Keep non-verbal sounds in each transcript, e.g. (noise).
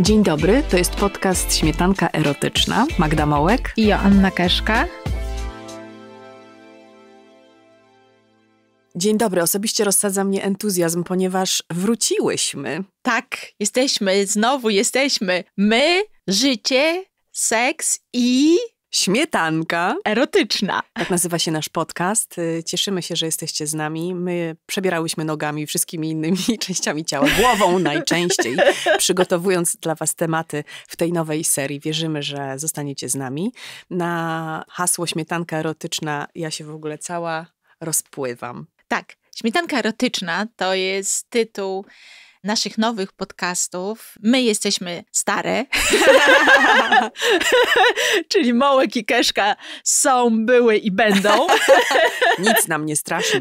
Dzień dobry, to jest podcast Śmietanka Erotyczna. Magda Mołek i Joanna Keszka. Dzień dobry, osobiście rozsadza mnie entuzjazm, ponieważ wróciłyśmy. Tak, jesteśmy, znowu jesteśmy. My, życie, seks i Śmietanka. Erotyczna. Tak nazywa się nasz podcast. Y, cieszymy się, że jesteście z nami. My przebierałyśmy nogami, wszystkimi innymi (laughs) częściami ciała, głową (laughs) najczęściej, przygotowując dla Was tematy w tej nowej serii. Wierzymy, że zostaniecie z nami. Na hasło śmietanka erotyczna ja się w ogóle cała rozpływam. Tak. Śmietanka erotyczna to jest tytuł naszych nowych podcastów. My jesteśmy stare, (laughs) czyli Mołek i Keszka są, były i będą. (laughs) Nic nam nie straszne.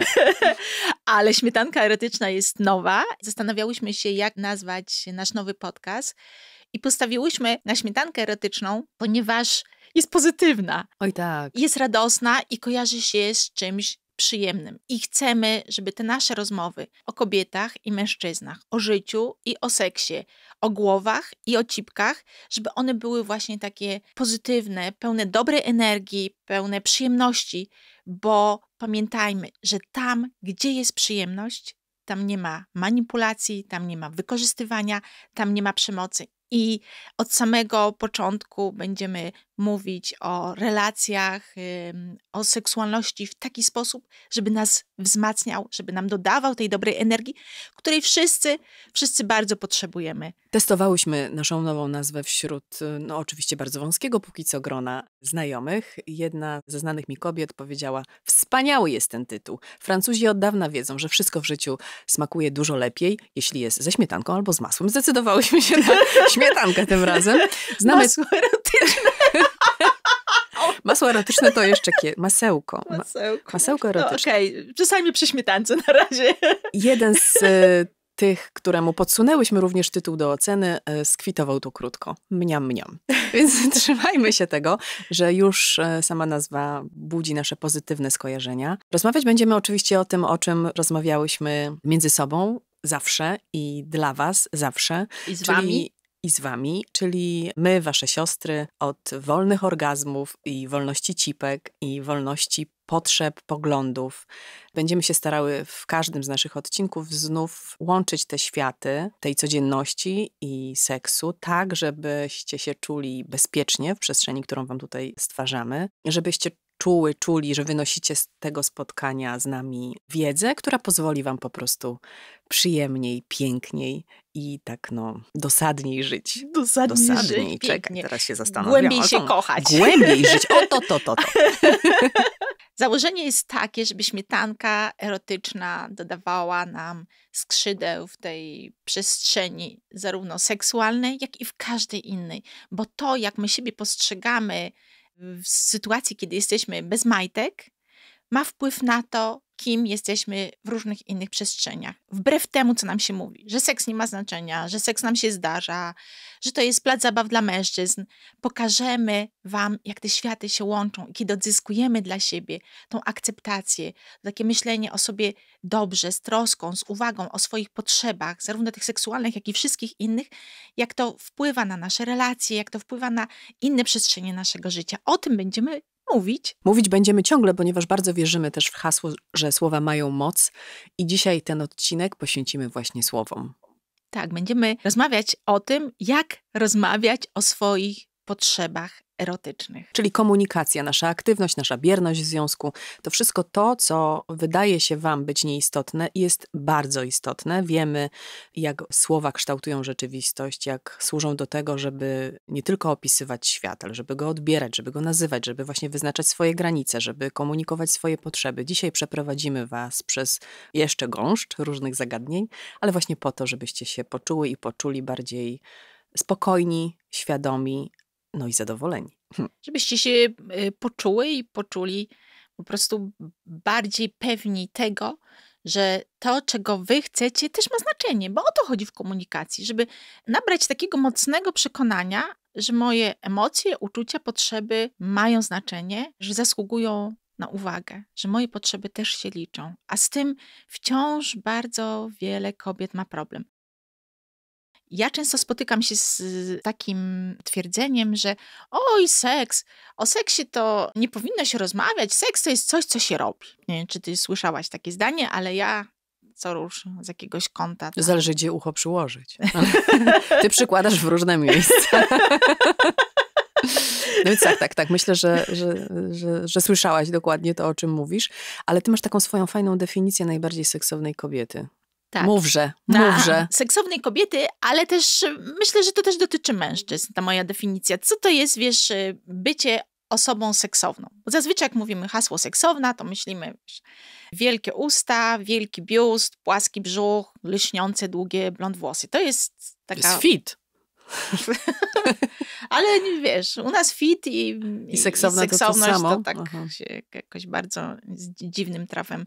(laughs) Ale śmietanka erotyczna jest nowa. Zastanawiałyśmy się, jak nazwać nasz nowy podcast. I postawiłyśmy na śmietankę erotyczną, ponieważ jest pozytywna. Oj tak. Jest radosna i kojarzy się z czymś przyjemnym. I chcemy, żeby te nasze rozmowy o kobietach i mężczyznach, o życiu i o seksie, o głowach i o cipkach, żeby one były właśnie takie pozytywne, pełne dobrej energii, pełne przyjemności, bo pamiętajmy, że tam, gdzie jest przyjemność, tam nie ma manipulacji, tam nie ma wykorzystywania, tam nie ma przemocy. I od samego początku będziemy mówić o relacjach, o seksualności w taki sposób, żeby nas wzmacniał, żeby nam dodawał tej dobrej energii, której wszyscy, wszyscy bardzo potrzebujemy. Testowałyśmy naszą nową nazwę wśród, no oczywiście bardzo wąskiego póki co grona znajomych. Jedna ze znanych mi kobiet powiedziała: Wspaniały jest ten tytuł. Francuzi od dawna wiedzą, że wszystko w życiu smakuje dużo lepiej, jeśli jest ze śmietanką albo z masłem. Zdecydowałyśmy się na (laughs) śmietankę tym razem. Znamy... Masło erotyczne. (laughs) Masło erotyczne to jeszcze kie... masełko. Masełko. Masełko no, erotyczne. No, Okej, okay. przy śmietance na razie. Jeden z y, tych, któremu podsunęłyśmy również tytuł do oceny, y, skwitował tu krótko. Mniam, mniam. Więc (laughs) trzymajmy się tego, że już e, sama nazwa budzi nasze pozytywne skojarzenia. Rozmawiać będziemy oczywiście o tym, o czym rozmawiałyśmy między sobą zawsze i dla Was zawsze. I z Czyli Wami i z Wami, czyli my, Wasze siostry, od wolnych orgazmów i wolności cipek i wolności potrzeb, poglądów. Będziemy się starały w każdym z naszych odcinków znów łączyć te światy tej codzienności i seksu, tak żebyście się czuli bezpiecznie w przestrzeni, którą Wam tutaj stwarzamy, żebyście czuły, czuli, że wynosicie z tego spotkania z nami wiedzę, która pozwoli Wam po prostu przyjemniej, piękniej i tak no dosadniej żyć. Dosadniej, dosadniej żyć, czekaj, pięknie. teraz się zastanawiam. Głębiej się kochać. Głębiej żyć, o to, to, to, to. (laughs) Założenie jest takie, żeby śmietanka erotyczna dodawała nam skrzydeł w tej przestrzeni, zarówno seksualnej, jak i w każdej innej, bo to, jak my siebie postrzegamy w sytuacji, kiedy jesteśmy bez majtek, ma wpływ na to, kim jesteśmy w różnych innych przestrzeniach. Wbrew temu, co nam się mówi, że seks nie ma znaczenia, że seks nam się zdarza, że to jest plac zabaw dla mężczyzn, pokażemy Wam, jak te światy się łączą i kiedy odzyskujemy dla siebie tą akceptację, takie myślenie o sobie dobrze, z troską, z uwagą o swoich potrzebach, zarówno tych seksualnych, jak i wszystkich innych, jak to wpływa na nasze relacje, jak to wpływa na inne przestrzenie naszego życia. O tym będziemy mówić. Mówić będziemy ciągle, ponieważ bardzo wierzymy też w hasło, że słowa mają moc i dzisiaj ten odcinek poświęcimy właśnie słowom. Tak, będziemy rozmawiać o tym, jak rozmawiać o swoich potrzebach erotycznych. Czyli komunikacja, nasza aktywność, nasza bierność w związku, to wszystko to, co wydaje się Wam być nieistotne, jest bardzo istotne. Wiemy, jak słowa kształtują rzeczywistość, jak służą do tego, żeby nie tylko opisywać świat, ale żeby go odbierać, żeby go nazywać, żeby właśnie wyznaczać swoje granice, żeby komunikować swoje potrzeby. Dzisiaj przeprowadzimy Was przez jeszcze gąszcz różnych zagadnień, ale właśnie po to, żebyście się poczuły i poczuli bardziej spokojni, świadomi, no i zadowoleni. Hmm. Żebyście się y, poczuły i poczuli po prostu bardziej pewni tego, że to, czego wy chcecie, też ma znaczenie, bo o to chodzi w komunikacji, żeby nabrać takiego mocnego przekonania, że moje emocje, uczucia, potrzeby mają znaczenie, że zasługują na uwagę, że moje potrzeby też się liczą, a z tym wciąż bardzo wiele kobiet ma problem. Ja często spotykam się z takim twierdzeniem, że oj, seks, o seksie to nie powinno się rozmawiać, seks to jest coś, co się robi. Nie wiem, czy ty słyszałaś takie zdanie, ale ja co róż z jakiegoś kąta. Tam. Zależy, gdzie ucho przyłożyć. (laughs) ty przykładasz w różne miejsca. (laughs) No więc tak, tak, tak. Myślę, że, że, że, że słyszałaś dokładnie to, o czym mówisz, ale ty masz taką swoją fajną definicję najbardziej seksownej kobiety. Tak. Mówże, mówże. Seksownej kobiety, ale też myślę, że to też dotyczy mężczyzn, ta moja definicja. Co to jest, wiesz, y, bycie osobą seksowną? Bo zazwyczaj jak mówimy hasło seksowna, to myślimy wiesz, wielkie usta, wielki biust, płaski brzuch, lśniące, długie blond włosy. To jest taka... Jest fit. (laughs) ale wiesz, u nas fit i, I, seksowna i seksowność to, to, to tak Aha. się jakoś bardzo z dziwnym trafem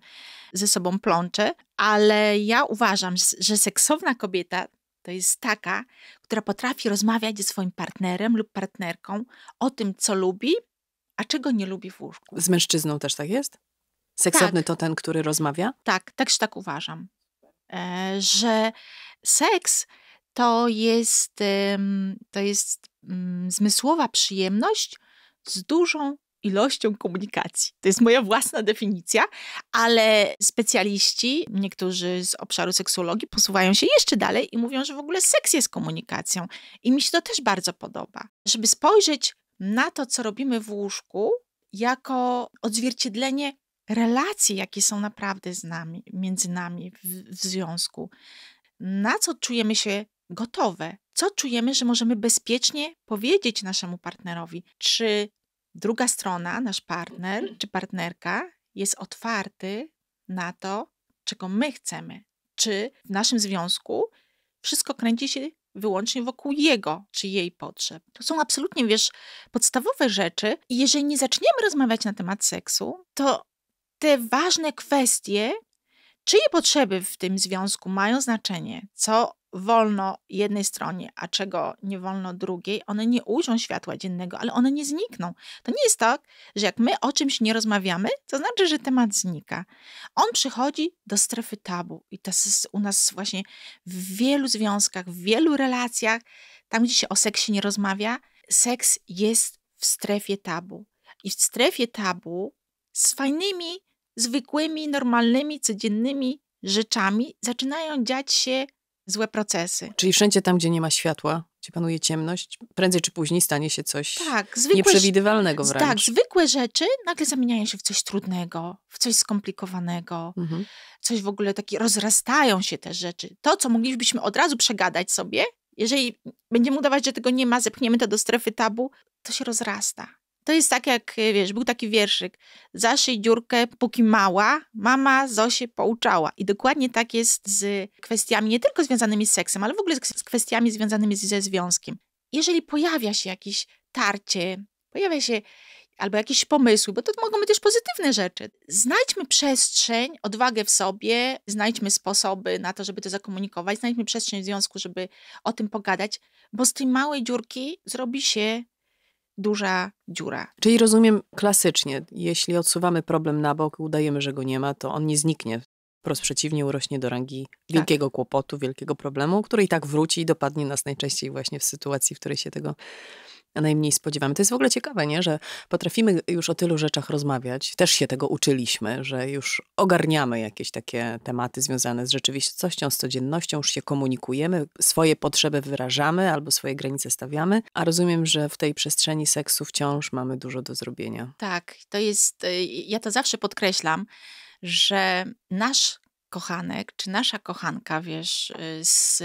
ze sobą plącze ale ja uważam, że seksowna kobieta to jest taka, która potrafi rozmawiać ze swoim partnerem lub partnerką o tym, co lubi, a czego nie lubi w łóżku. Z mężczyzną też tak jest? Seksowny tak. to ten, który rozmawia? Tak, tak się tak uważam. E, że seks to jest, to jest mm, zmysłowa przyjemność z dużą ilością komunikacji. To jest moja własna definicja, ale specjaliści, niektórzy z obszaru seksuologii, posuwają się jeszcze dalej i mówią, że w ogóle seks jest komunikacją. I mi się to też bardzo podoba. Żeby spojrzeć na to, co robimy w łóżku, jako odzwierciedlenie relacji, jakie są naprawdę z nami, między nami w, w związku. Na co czujemy się gotowe, co czujemy, że możemy bezpiecznie powiedzieć naszemu partnerowi, czy druga strona, nasz partner mhm. czy partnerka jest otwarty na to, czego my chcemy. Czy w naszym związku wszystko kręci się wyłącznie wokół jego czy jej potrzeb. To są absolutnie, wiesz, podstawowe rzeczy i jeżeli nie zaczniemy rozmawiać na temat seksu, to te ważne kwestie, czyje potrzeby w tym związku mają znaczenie, co wolno jednej stronie, a czego nie wolno drugiej, one nie ujrzą światła dziennego, ale one nie znikną. To nie jest tak, że jak my o czymś nie rozmawiamy, to znaczy, że temat znika. On przychodzi do strefy tabu i to jest u nas właśnie w wielu związkach, w wielu relacjach, tam gdzie się o seksie nie rozmawia, seks jest w strefie tabu. I w strefie tabu z fajnymi, zwykłymi, normalnymi, codziennymi rzeczami zaczynają dziać się złe procesy. Czyli wszędzie tam, gdzie nie ma światła, gdzie panuje ciemność, prędzej czy później stanie się coś tak, zwykłe, nieprzewidywalnego wręcz. Tak, zwykłe rzeczy nagle zamieniają się w coś trudnego, w coś skomplikowanego, mhm. coś w ogóle takie, rozrastają się te rzeczy. To, co moglibyśmy od razu przegadać sobie, jeżeli będziemy udawać, że tego nie ma, zepchniemy to do strefy tabu, to się rozrasta. To jest tak jak, e, wiesz, był taki wierszyk. Zaszyj dziurkę, póki mała, mama Zosie pouczała. I dokładnie tak jest z kwestiami nie tylko związanymi z seksem, ale w ogóle z kwestiami związanymi ze związkiem. Jeżeli pojawia się jakieś tarcie, pojawia się albo jakieś pomysły, bo to mogą być też pozytywne rzeczy. Znajdźmy przestrzeń, odwagę w sobie, znajdźmy sposoby na to, żeby to zakomunikować, znajdźmy przestrzeń w związku, żeby o tym pogadać, bo z tej małej dziurki zrobi się duża dziura. Czyli rozumiem klasycznie, jeśli odsuwamy problem na bok, udajemy, że go nie ma, to on nie zniknie. Wprost przeciwnie, urośnie do rangi tak. wielkiego tak. kłopotu, wielkiego problemu, który i tak wróci i dopadnie nas najczęściej właśnie w sytuacji, w której się tego najmniej spodziewamy. To jest w ogóle ciekawe, nie? że potrafimy już o tylu rzeczach rozmawiać. Też się tego uczyliśmy, że już ogarniamy jakieś takie tematy związane z rzeczywistością, z codziennością, już się komunikujemy, swoje potrzeby wyrażamy albo swoje granice stawiamy, a rozumiem, że w tej przestrzeni seksu wciąż mamy dużo do zrobienia. Tak, to jest, y, ja to zawsze podkreślam, że nasz kochanek czy nasza kochanka, wiesz, y, z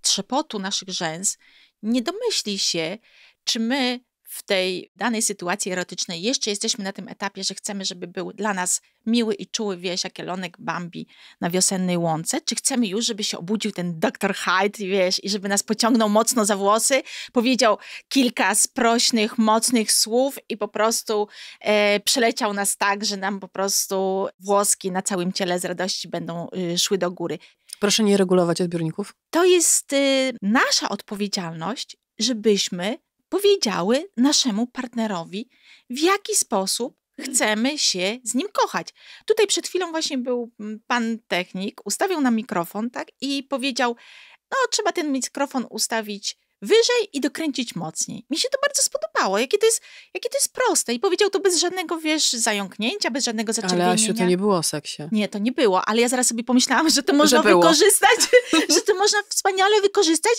trzepotu naszych rzęs nie domyśli się, czy my w tej danej sytuacji erotycznej jeszcze jesteśmy na tym etapie, że chcemy, żeby był dla nas miły i czuły wieś, jakielonek Bambi na wiosennej łące, czy chcemy już, żeby się obudził ten doktor Hyde, wiesz, i żeby nas pociągnął mocno za włosy, powiedział kilka sprośnych, mocnych słów i po prostu e, przeleciał nas tak, że nam po prostu włoski na całym ciele z radości będą y, szły do góry. Proszę nie regulować odbiorników. To jest y, nasza odpowiedzialność, żebyśmy powiedziały naszemu partnerowi, w jaki sposób mm. chcemy się z nim kochać. Tutaj przed chwilą właśnie był mm, pan technik, ustawił nam mikrofon, tak, i powiedział, no trzeba ten mikrofon ustawić wyżej i dokręcić mocniej. Mi się to bardzo spodobało, jakie to jest, jakie to jest proste. I powiedział to bez żadnego, wiesz, zająknięcia, bez żadnego zaczerwienienia. Ale Asiu, to nie było o seksie. Nie, to nie było, ale ja zaraz sobie pomyślałam, że to można że wykorzystać, (laughs) że to (laughs) można wspaniale wykorzystać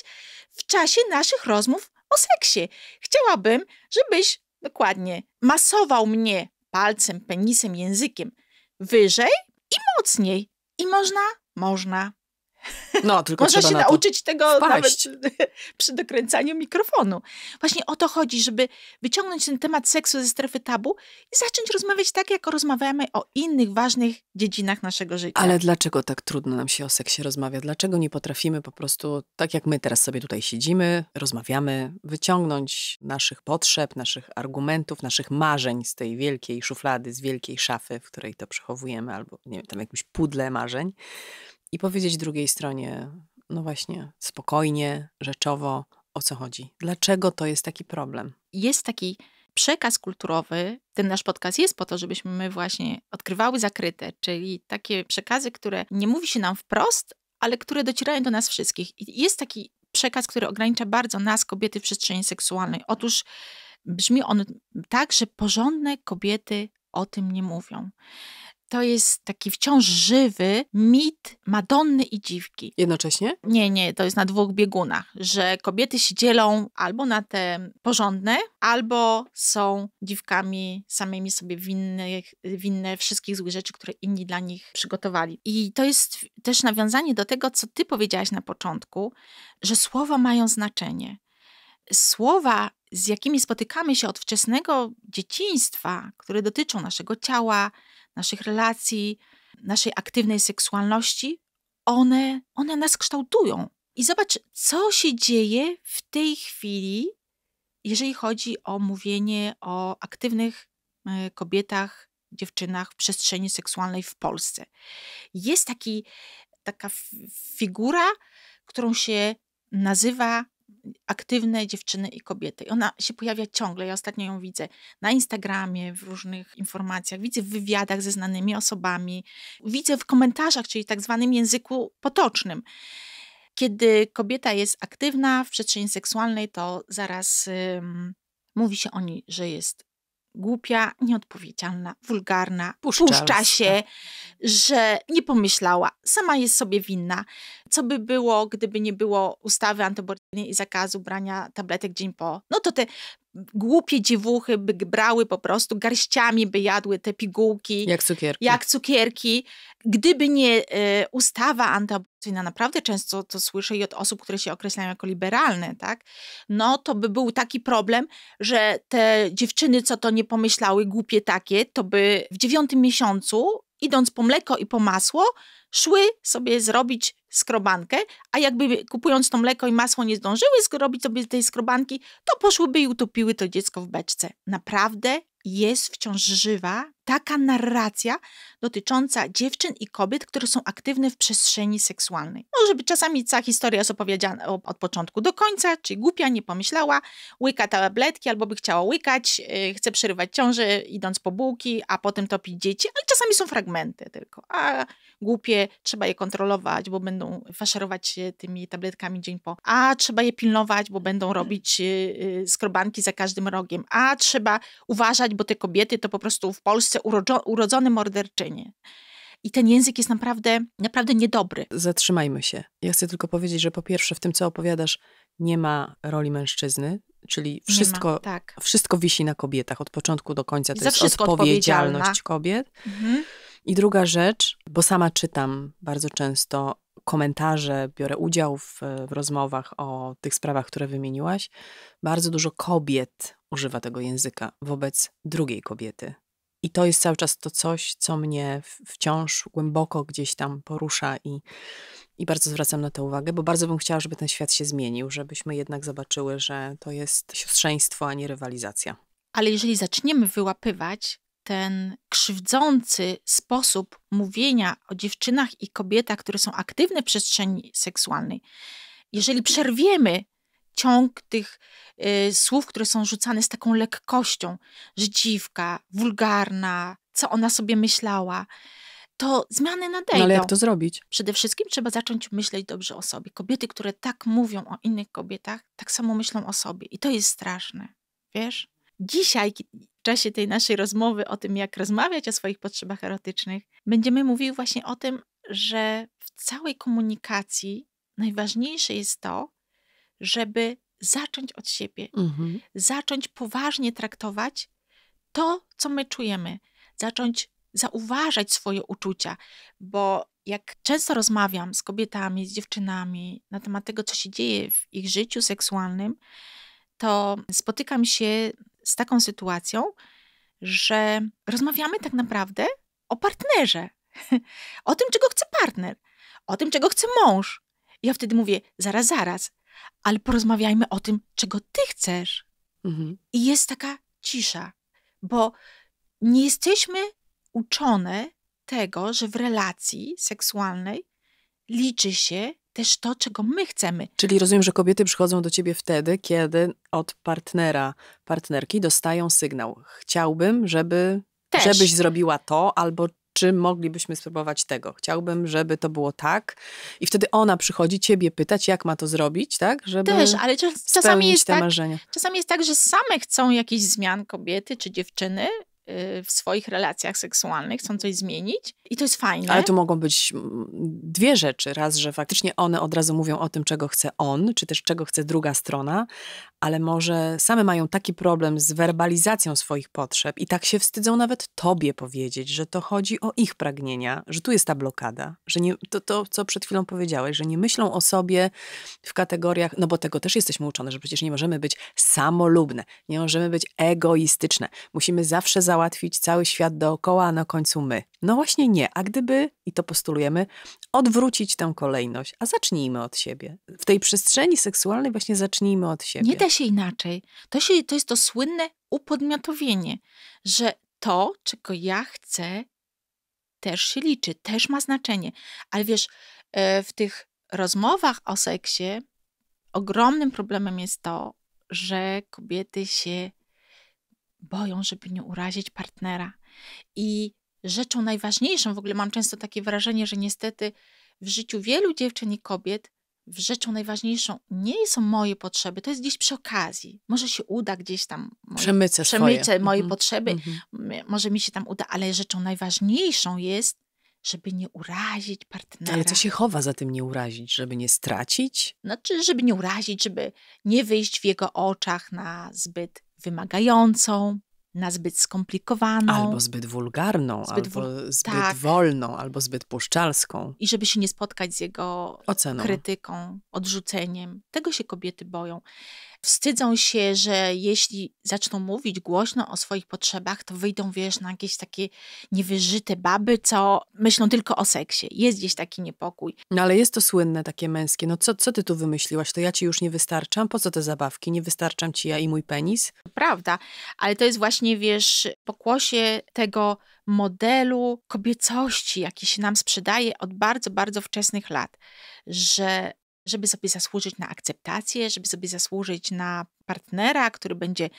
w czasie naszych rozmów o seksie. Chciałabym, żebyś dokładnie masował mnie palcem, penisem, językiem wyżej i mocniej. I można, można, no, tylko Można się nauczyć tego wpaść. nawet (laughs) przy dokręcaniu mikrofonu. Właśnie o to chodzi, żeby wyciągnąć ten temat seksu ze strefy tabu i zacząć rozmawiać tak, jak rozmawiamy o innych ważnych dziedzinach naszego życia. Ale dlaczego tak trudno nam się o seksie rozmawia? Dlaczego nie potrafimy po prostu, tak jak my teraz sobie tutaj siedzimy, rozmawiamy, wyciągnąć naszych potrzeb, naszych argumentów, naszych marzeń z tej wielkiej szuflady, z wielkiej szafy, w której to przechowujemy, albo nie wiem, tam jakimś pudle marzeń? i powiedzieć drugiej stronie, no właśnie, spokojnie, rzeczowo, o co chodzi. Dlaczego to jest taki problem? Jest taki przekaz kulturowy, ten nasz podcast jest po to, żebyśmy my właśnie odkrywały zakryte, czyli takie przekazy, które nie mówi się nam wprost, ale które docierają do nas wszystkich. I jest taki przekaz, który ogranicza bardzo nas, kobiety, w przestrzeni seksualnej. Otóż brzmi on tak, że porządne kobiety o tym nie mówią to jest taki wciąż żywy mit Madonny i Dziwki. Jednocześnie? Nie, nie, to jest na dwóch biegunach, że kobiety się dzielą albo na te porządne, albo są dziwkami samymi sobie winnych, winne wszystkich złych rzeczy, które inni dla nich przygotowali. I to jest też nawiązanie do tego, co ty powiedziałaś na początku, że słowa mają znaczenie. Słowa z jakimi spotykamy się od wczesnego dzieciństwa, które dotyczą naszego ciała, naszych relacji, naszej aktywnej seksualności, one, one nas kształtują. I zobacz, co się dzieje w tej chwili, jeżeli chodzi o mówienie o aktywnych e, kobietach, dziewczynach w przestrzeni seksualnej w Polsce. Jest taki, taka figura, którą się nazywa aktywne dziewczyny i kobiety. Ona się pojawia ciągle. Ja ostatnio ją widzę na Instagramie, w różnych informacjach, widzę w wywiadach ze znanymi osobami, widzę w komentarzach, czyli tak zwanym języku potocznym. Kiedy kobieta jest aktywna w przestrzeni seksualnej, to zaraz ym, mówi się o niej, że jest głupia, nieodpowiedzialna, wulgarna, puszcza, puszcza się, tak. że nie pomyślała, sama jest sobie winna. Co by było, gdyby nie było ustawy antyaborcyjnej i zakazu brania tabletek dzień po? No to te głupie dziwuchy by brały po prostu garściami, by jadły te pigułki. Jak cukierki. Jak cukierki. Gdyby nie e, ustawa antyaborcyjna, naprawdę często to słyszę i od osób, które się określają jako liberalne, tak? No to by był taki problem, że te dziewczyny, co to nie pomyślały, głupie takie, to by w dziewiątym miesiącu, idąc po mleko i po masło, szły sobie zrobić skrobankę, a jakby kupując to mleko i masło nie zdążyły zrobić sobie tej skrobanki, to poszłyby i utopiły to dziecko w beczce. Naprawdę jest wciąż żywa taka narracja dotycząca dziewczyn i kobiet, które są aktywne w przestrzeni seksualnej. Może być czasami cała historia jest opowiedziana od początku do końca, czyli głupia nie pomyślała, łyka tabletki albo by chciała łykać, yy, chce przerywać ciąże idąc po bułki, a potem topić dzieci, ale czasami są fragmenty tylko, a głupie trzeba je kontrolować, bo będą faszerować się tymi tabletkami dzień po, a trzeba je pilnować, bo będą robić yy, skrobanki za każdym rogiem, a trzeba uważać, bo te kobiety to po prostu w Polsce Polsce urodzo, urodzony morderczyni. I ten język jest naprawdę, naprawdę niedobry. Zatrzymajmy się. Ja chcę tylko powiedzieć, że po pierwsze, w tym, co opowiadasz, nie ma roli mężczyzny, czyli wszystko, ma, tak. wszystko wisi na kobietach od początku do końca. To Za jest odpowiedzialność kobiet. Mhm. I druga rzecz, bo sama czytam bardzo często komentarze, biorę udział w, w, rozmowach o tych sprawach, które wymieniłaś. Bardzo dużo kobiet używa tego języka wobec drugiej kobiety. I to jest cały czas to coś, co mnie wciąż głęboko gdzieś tam porusza i, i bardzo zwracam na to uwagę, bo bardzo bym chciała, żeby ten świat się zmienił, żebyśmy jednak zobaczyły, że to jest siostrzeństwo, a nie rywalizacja. Ale jeżeli zaczniemy wyłapywać ten krzywdzący sposób mówienia o dziewczynach i kobietach, które są aktywne w przestrzeni seksualnej, jeżeli przerwiemy ciąg tych y, słów, które są rzucane z taką lekkością, że dziwka, wulgarna, co ona sobie myślała, to zmiany nadejdą. No ale jak to zrobić? Przede wszystkim trzeba zacząć myśleć dobrze o sobie. Kobiety, które tak mówią o innych kobietach, tak samo myślą o sobie. I to jest straszne, wiesz? Dzisiaj, w czasie tej naszej rozmowy o tym, jak rozmawiać o swoich potrzebach erotycznych, będziemy mówiły właśnie o tym, że w całej komunikacji najważniejsze jest to, żeby zacząć od siebie, mhm. zacząć poważnie traktować to, co my czujemy, zacząć zauważać swoje uczucia, bo jak często rozmawiam z kobietami, z dziewczynami na temat tego, co się dzieje w ich życiu seksualnym, to spotykam się z taką sytuacją, że rozmawiamy tak naprawdę o partnerze, (laughs) o tym, czego chce partner, o tym, czego chce mąż. Ja wtedy mówię, zaraz, zaraz, ale porozmawiajmy o tym, czego ty chcesz. Mhm. I jest taka cisza, bo nie jesteśmy uczone tego, że w relacji seksualnej liczy się też to, czego my chcemy. Czyli rozumiem, że kobiety przychodzą do ciebie wtedy, kiedy od partnera, partnerki dostają sygnał: chciałbym, żeby, żebyś zrobiła to, albo czy moglibyśmy spróbować tego? Chciałbym, żeby to było tak. I wtedy ona przychodzi ciebie pytać, jak ma to zrobić, tak? Żeby Też, ale czas, czasami jest te tak, marzenia. Czasami jest tak, że same chcą jakichś zmian kobiety czy dziewczyny Y, w swoich relacjach seksualnych, chcą coś zmienić i to jest fajne. Ale tu mogą być dwie rzeczy. Raz, że faktycznie one od razu mówią o tym, czego chce on, czy też czego chce druga strona, ale może same mają taki problem z werbalizacją swoich potrzeb i tak się wstydzą nawet tobie powiedzieć, że to chodzi o ich pragnienia, że tu jest ta blokada, że nie, to, to, co przed chwilą powiedziałeś, że nie myślą o sobie w kategoriach, no bo tego też jesteśmy uczone, że przecież nie możemy być samolubne, nie możemy być egoistyczne. Musimy zawsze za załatwić cały świat dookoła, a na końcu my. No właśnie nie, a gdyby, i to postulujemy, odwrócić tę kolejność, a zacznijmy od siebie. W tej przestrzeni seksualnej właśnie zacznijmy od siebie. Nie da się inaczej. To, się, to jest to słynne upodmiotowienie, że to, czego ja chcę, też się liczy, też ma znaczenie. Ale wiesz, e, w tych rozmowach o seksie ogromnym problemem jest to, że kobiety się boją, żeby nie urazić partnera. I rzeczą najważniejszą, w ogóle mam często takie wrażenie, że niestety w życiu wielu dziewczyn i kobiet rzeczą najważniejszą nie są moje potrzeby, to jest gdzieś przy okazji. Może się uda gdzieś tam. Moje, przemycę, przemycę swoje. moje mhm, potrzeby, mhm. może mi się tam uda, ale rzeczą najważniejszą jest, żeby nie urazić partnera. Ale co się chowa za tym nie urazić? Żeby nie stracić? Znaczy, żeby nie urazić, żeby nie wyjść w jego oczach na zbyt wymagającą, na zbyt skomplikowaną. Albo zbyt wulgarną, zbyt albo wul... zbyt tak. wolną, albo zbyt puszczalską. I żeby się nie spotkać z jego Oceną. krytyką, odrzuceniem. Tego się kobiety boją wstydzą się, że jeśli zaczną mówić głośno o swoich potrzebach, to wyjdą, wiesz, na jakieś takie niewyżyte baby, co myślą tylko o seksie. Jest gdzieś taki niepokój. No ale jest to słynne takie męskie. No co, co ty tu wymyśliłaś? To ja ci już nie wystarczam? Po co te zabawki? Nie wystarczam ci ja i mój penis? Prawda, ale to jest właśnie, wiesz, pokłosie tego modelu kobiecości, jaki się nam sprzedaje od bardzo, bardzo wczesnych lat, że żeby sobie zasłużyć na akceptację, żeby sobie zasłużyć na partnera, który będzie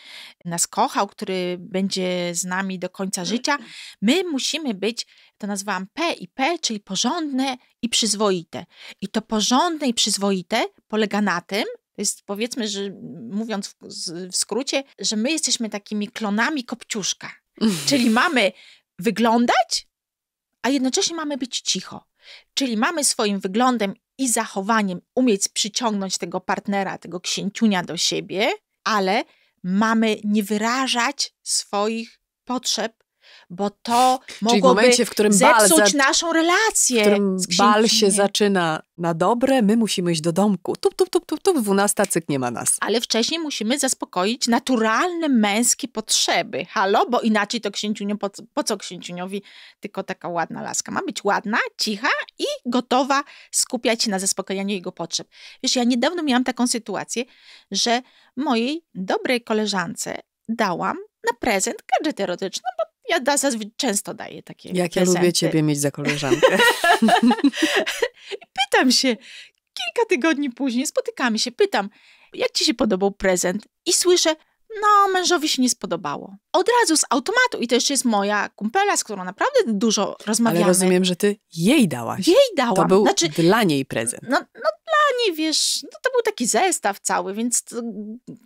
nas kochał, który będzie z nami do końca mm. życia, my musimy być, to nazwałam P i P, czyli porządne i przyzwoite. I to porządne i przyzwoite polega na tym, jest powiedzmy, że mówiąc w, w skrócie, że my jesteśmy takimi klonami kopciuszka. (laughs) czyli mamy wyglądać, a jednocześnie mamy być cicho. Czyli mamy swoim wyglądem i zachowaniem umieć przyciągnąć tego partnera, tego księciunia do siebie, ale mamy nie wyrażać swoich potrzeb bo to Czyli w momencie, w którym zepsuć za... naszą relację. W którym bal się zaczyna na dobre, my musimy iść do domku. Tup, tup, tup, tup, tup, dwunasta cyk nie ma nas. Ale wcześniej musimy zaspokoić naturalne męskie potrzeby. Halo, bo inaczej to księciunio, po, po co księciuniowi tylko taka ładna laska? Ma być ładna, cicha i gotowa skupiać się na zaspokojeniu jego potrzeb. Wiesz, ja niedawno miałam taką sytuację, że mojej dobrej koleżance dałam na prezent gadżet erotyczny, bo ja da, często daję takie Jak ja lubię ciebie mieć za koleżankę. (laughs) pytam się, kilka tygodni później spotykamy się, pytam, jak ci się podobał prezent? I słyszę, no, mężowi się nie spodobało. Od razu z automatu, i to jeszcze jest moja kumpela, z którą naprawdę dużo rozmawiamy. Ale rozumiem, że ty jej dałaś. Jej dałam. To był znaczy, dla niej prezent. No, no dla niej, wiesz, no, to był taki zestaw cały, więc to,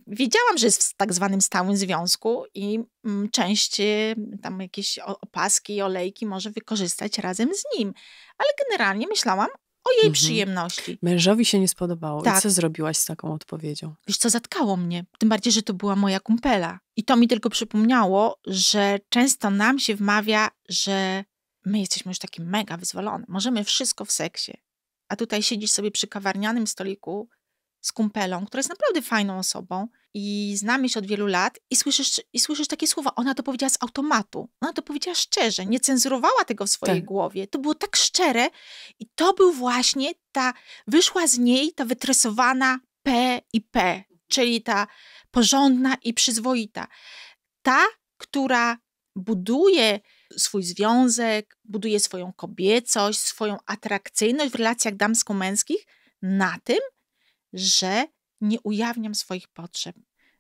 wiedziałam, że jest w tak zwanym stałym związku i m, mm, część y, tam jakieś opaski, olejki może wykorzystać razem z nim. Ale generalnie myślałam o jej mhm. przyjemności. Mężowi się nie spodobało. Tak. I co zrobiłaś z taką odpowiedzią? Wiesz co, zatkało mnie. Tym bardziej, że to była moja kumpela. I to mi tylko przypomniało, że często nam się wmawia, że my jesteśmy już takie mega wyzwolone. Możemy wszystko w seksie. A tutaj siedzisz sobie przy kawarnianym stoliku z kumpelą, która jest naprawdę fajną osobą i znamy się od wielu lat i słyszysz, i słyszysz takie słowa. Ona to powiedziała z automatu. Ona to powiedziała szczerze, nie cenzurowała tego w swojej tak. głowie. To było tak szczere i to był właśnie ta, wyszła z niej ta wytresowana P i P, mhm. czyli ta porządna i przyzwoita. Ta, która buduje swój związek, buduje swoją kobiecość, swoją atrakcyjność w relacjach damsko-męskich na tym, że nie ujawniam swoich potrzeb,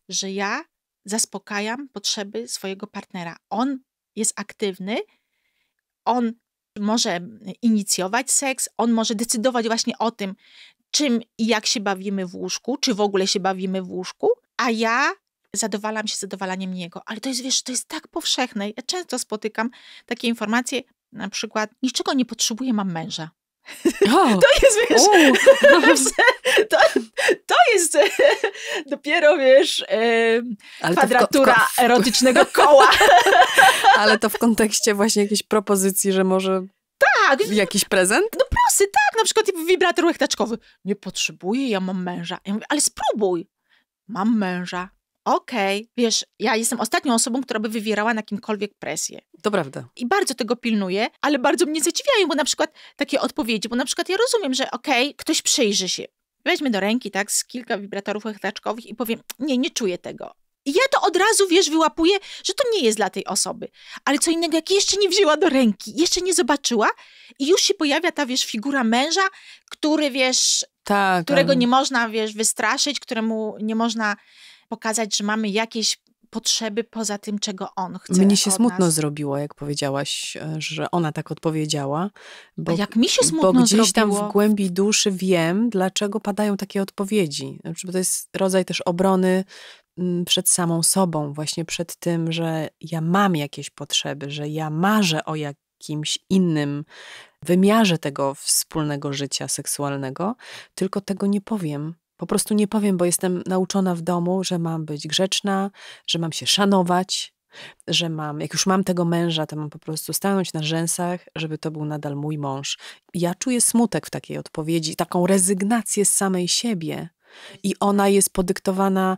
że ja zaspokajam potrzeby swojego partnera. On jest aktywny, on może inicjować seks, on może decydować właśnie o tym, czym i jak się bawimy w łóżku, czy w ogóle się bawimy w łóżku, a ja zadowalam się zadowalaniem niego. Ale to jest, wiesz, to jest tak powszechne. Ja często spotykam takie informacje, na przykład niczego nie potrzebuję, mam męża. To jest, wiesz, (laughs) to, to, jest (laughs) dopiero, wiesz, Ale kwadratura ko ko erotycznego koła. (laughs) Ale to w kontekście właśnie jakiejś propozycji, że może tak. No, jakiś prezent? No prosy, tak. Na przykład wibrator łechtaczkowy. Nie potrzebuję, ja mam męża. Ja mówię, ale spróbuj. Mam męża okej, okay, wiesz, ja jestem ostatnią osobą, która by wywierała na kimkolwiek presję. To prawda. I bardzo tego pilnuję, ale bardzo mnie zadziwiają, bo na przykład takie odpowiedzi, bo na przykład ja rozumiem, że okej, okay, ktoś przyjrzy się, weźmy do ręki, tak, z kilka wibratorów łechtaczkowych i powiem, nie, nie czuję tego. I ja to od razu, wiesz, wyłapuję, że to nie jest dla tej osoby. Ale co innego, jak jeszcze nie wzięła do ręki, jeszcze nie zobaczyła i już się pojawia ta, wiesz, figura męża, który, wiesz, tak, którego nie można, wiesz, wystraszyć, któremu nie można pokazać, że mamy jakieś potrzeby poza tym, czego on chce. Mnie się smutno nas. zrobiło, jak powiedziałaś, e, że ona tak odpowiedziała. Bo, A jak mi się smutno Bo gdzieś tam w głębi duszy wiem, dlaczego padają takie odpowiedzi. Znaczy, bo to jest rodzaj też obrony mm, przed samą sobą, właśnie przed tym, że ja mam jakieś potrzeby, że ja marzę o jakimś innym wymiarze tego wspólnego życia seksualnego, tylko tego nie powiem po prostu nie powiem, bo jestem nauczona w domu, że mam być grzeczna, że mam się szanować, że mam, jak już mam tego męża, to mam po prostu stanąć na rzęsach, żeby to był nadal mój mąż. Ja czuję smutek w takiej odpowiedzi, taką rezygnację z samej siebie. I ona jest podyktowana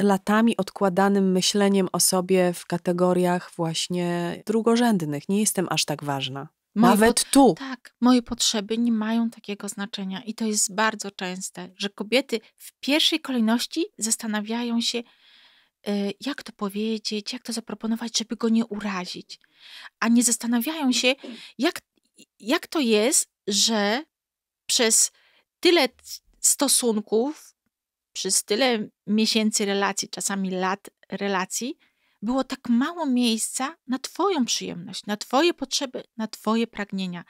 latami odkładanym myśleniem o sobie w kategoriach właśnie drugorzędnych. Nie jestem aż tak ważna. Nawet pod... tu. Tak, moje potrzeby nie mają takiego znaczenia i to jest bardzo częste, że kobiety w pierwszej kolejności zastanawiają się, y, jak to powiedzieć, jak to zaproponować, żeby go nie urazić, a nie zastanawiają się, jak, jak to jest, że przez tyle stosunków, przez tyle miesięcy relacji, czasami lat relacji, było tak mało miejsca na Twoją przyjemność, na Twoje potrzeby, na Twoje pragnienia.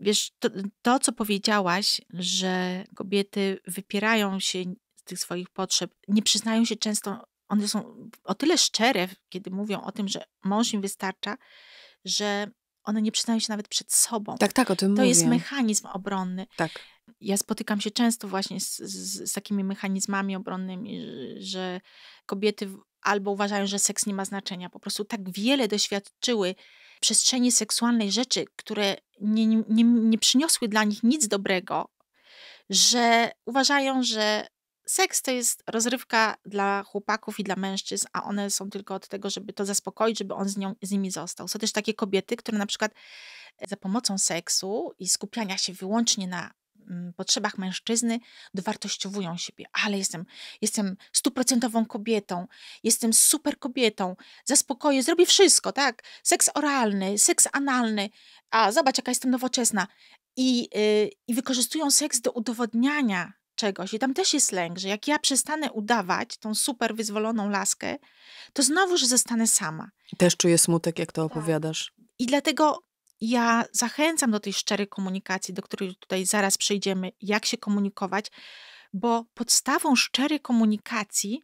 Wiesz, to, to co powiedziałaś, że kobiety wypierają się z tych swoich potrzeb, nie przyznają się często, one są o tyle szczere, kiedy mówią o tym, że mąż im wystarcza, że one nie przyznają się nawet przed sobą. Tak, tak, o tym to mówię. To jest mechanizm obronny. Tak. Ja spotykam się często właśnie z, z, z, takimi mechanizmami obronnymi, że kobiety albo uważają, że seks nie ma znaczenia. Po prostu tak wiele doświadczyły przestrzeni seksualnej rzeczy, które nie, nie, nie przyniosły dla nich nic dobrego, że uważają, że seks to jest rozrywka dla chłopaków i dla mężczyzn, a one są tylko od tego, żeby to zaspokoić, żeby on z, nią, z nimi został. Są też takie kobiety, które na przykład za pomocą seksu i skupiania się wyłącznie na Mm, potrzebach mężczyzny dowartościowują siebie. Ale jestem, jestem stuprocentową kobietą, jestem super kobietą, zaspokoję, zrobię wszystko, tak? Seks oralny, seks analny, a zobacz, jaka jestem nowoczesna. I, yy, I wykorzystują seks do udowodniania czegoś. I tam też jest lęk, że jak ja przestanę udawać tą super wyzwoloną laskę, to znowuż zostanę sama. Też czuję smutek, jak to tak. opowiadasz. I dlatego ja zachęcam do tej szczerej komunikacji, do której tutaj zaraz przejdziemy, jak się komunikować, bo podstawą szczerej komunikacji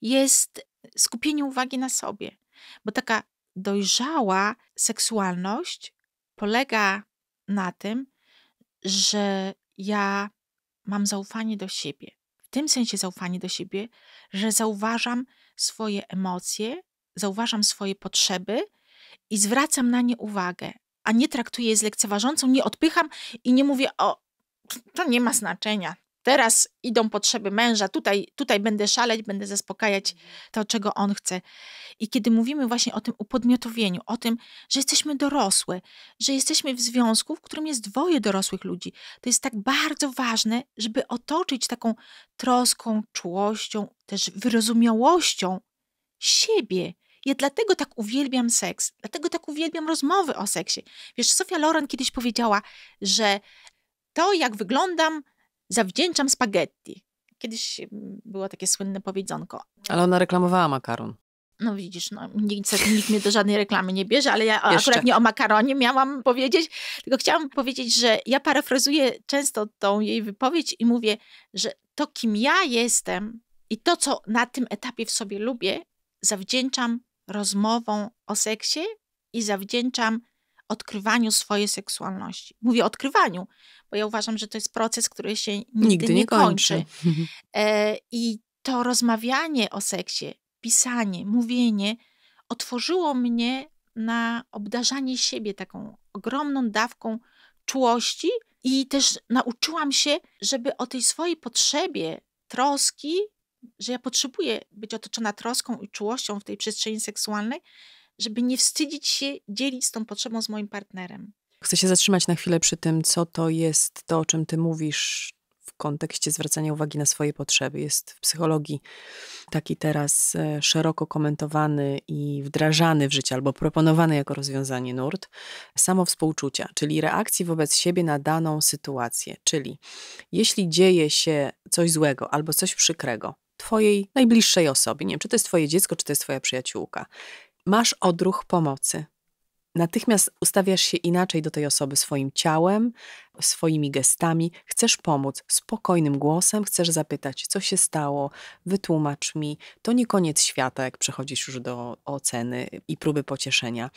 jest skupienie uwagi na sobie, bo taka dojrzała seksualność polega na tym, że ja mam zaufanie do siebie. W tym sensie zaufanie do siebie, że zauważam swoje emocje, zauważam swoje potrzeby i zwracam na nie uwagę, a nie traktuję je z lekceważącą, nie odpycham i nie mówię o, to nie ma znaczenia. Teraz idą potrzeby męża, tutaj, tutaj będę szaleć, będę zaspokajać to, czego on chce. I kiedy mówimy właśnie o tym upodmiotowieniu, o tym, że jesteśmy dorosłe, że jesteśmy w związku, w którym jest dwoje dorosłych ludzi, to jest tak bardzo ważne, żeby otoczyć taką troską, czułością, też wyrozumiałością siebie, ja dlatego tak uwielbiam seks, dlatego tak uwielbiam rozmowy o seksie. Wiesz, Sofia Loren kiedyś powiedziała, że to, jak wyglądam, zawdzięczam spaghetti. Kiedyś mm, było takie słynne powiedzonko. Ale ona reklamowała makaron. No widzisz, no, nikt, nikt mnie do żadnej reklamy nie bierze, ale ja Jeszcze. akurat nie o makaronie miałam powiedzieć, tylko chciałam powiedzieć, że ja parafrazuję często tą jej wypowiedź i mówię, że to, kim ja jestem i to, co na tym etapie w sobie lubię, zawdzięczam rozmową o seksie i zawdzięczam odkrywaniu swojej seksualności. Mówię odkrywaniu, bo ja uważam, że to jest proces, który się nigdy, nigdy nie, nie, kończy. kończy. (laughs) E, I to rozmawianie o seksie, pisanie, mówienie otworzyło mnie na obdarzanie siebie taką ogromną dawką czułości i też nauczyłam się, żeby o tej swojej potrzebie troski że ja potrzebuję być otoczona troską i czułością w tej przestrzeni seksualnej, żeby nie wstydzić się dzielić z tą potrzebą z moim partnerem. Chcę się zatrzymać na chwilę przy tym, co to jest to, o czym ty mówisz w kontekście zwracania uwagi na swoje potrzeby. Jest w psychologii taki teraz e, szeroko komentowany i wdrażany w życie albo proponowany jako rozwiązanie nurt samo współczucia, czyli reakcji wobec siebie na daną sytuację. Czyli jeśli dzieje się coś złego albo coś przykrego, Twojej najbliższej osobie. Nie wiem, czy to jest Twoje dziecko, czy to jest Twoja przyjaciółka. Masz odruch pomocy natychmiast ustawiasz się inaczej do tej osoby swoim ciałem, swoimi gestami. Chcesz pomóc spokojnym głosem, chcesz zapytać, co się stało, wytłumacz mi. To nie koniec świata, jak przechodzisz już do oceny i próby pocieszenia.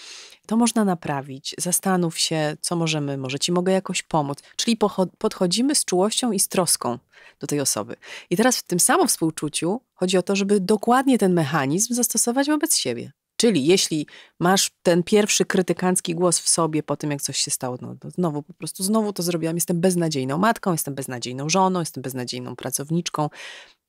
To można naprawić. Zastanów się, co możemy, może ci mogę jakoś pomóc. Czyli podchodzimy z czułością i z troską do tej osoby. I teraz w tym samym współczuciu chodzi o to, żeby dokładnie ten mechanizm zastosować wobec siebie. Czyli jeśli masz ten pierwszy krytykancki głos w sobie po tym, jak coś się stało, no, no, znowu po prostu znowu to zrobiłam, jestem beznadziejną matką, jestem beznadziejną żoną, jestem beznadziejną pracowniczką,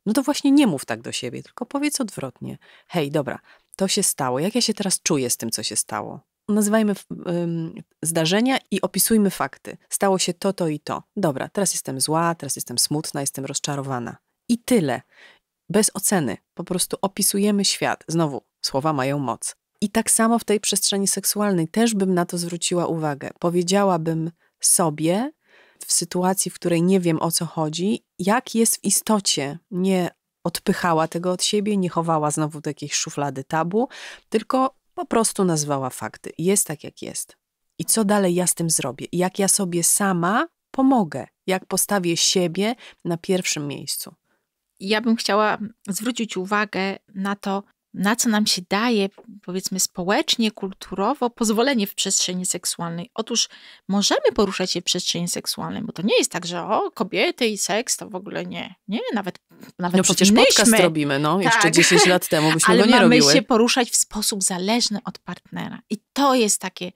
no to właśnie nie mów tak do siebie, tylko powiedz odwrotnie. Hej, dobra, to się stało. Jak ja się teraz czuję z tym, co się stało? Nazywajmy um, zdarzenia i opisujmy fakty. Stało się to, to i to. Dobra, teraz jestem zła, teraz jestem smutna, jestem rozczarowana. I tyle bez oceny, po prostu opisujemy świat. Znowu, słowa mają moc. I tak samo w tej przestrzeni seksualnej też bym na to zwróciła uwagę. Powiedziałabym sobie w sytuacji, w której nie wiem o co chodzi, jak jest w istocie, nie odpychała tego od siebie, nie chowała znowu do jakiejś szuflady tabu, tylko po prostu nazwała fakty. Jest tak, jak jest. I co dalej ja z tym zrobię? Jak ja sobie sama pomogę? Jak postawię siebie na pierwszym miejscu? ja bym chciała zwrócić uwagę na to, na co nam się daje, powiedzmy, społecznie, kulturowo pozwolenie w przestrzeni seksualnej. Otóż możemy poruszać się w przestrzeni seksualnej, bo to nie jest tak, że o, kobiety i seks to w ogóle nie. Nie, nawet nawet No przecież powinnyśmy. podcast robimy, no, tak. jeszcze 10 lat temu byśmy go nie robili. robiły. mamy się poruszać w sposób zależny od partnera. I to jest takie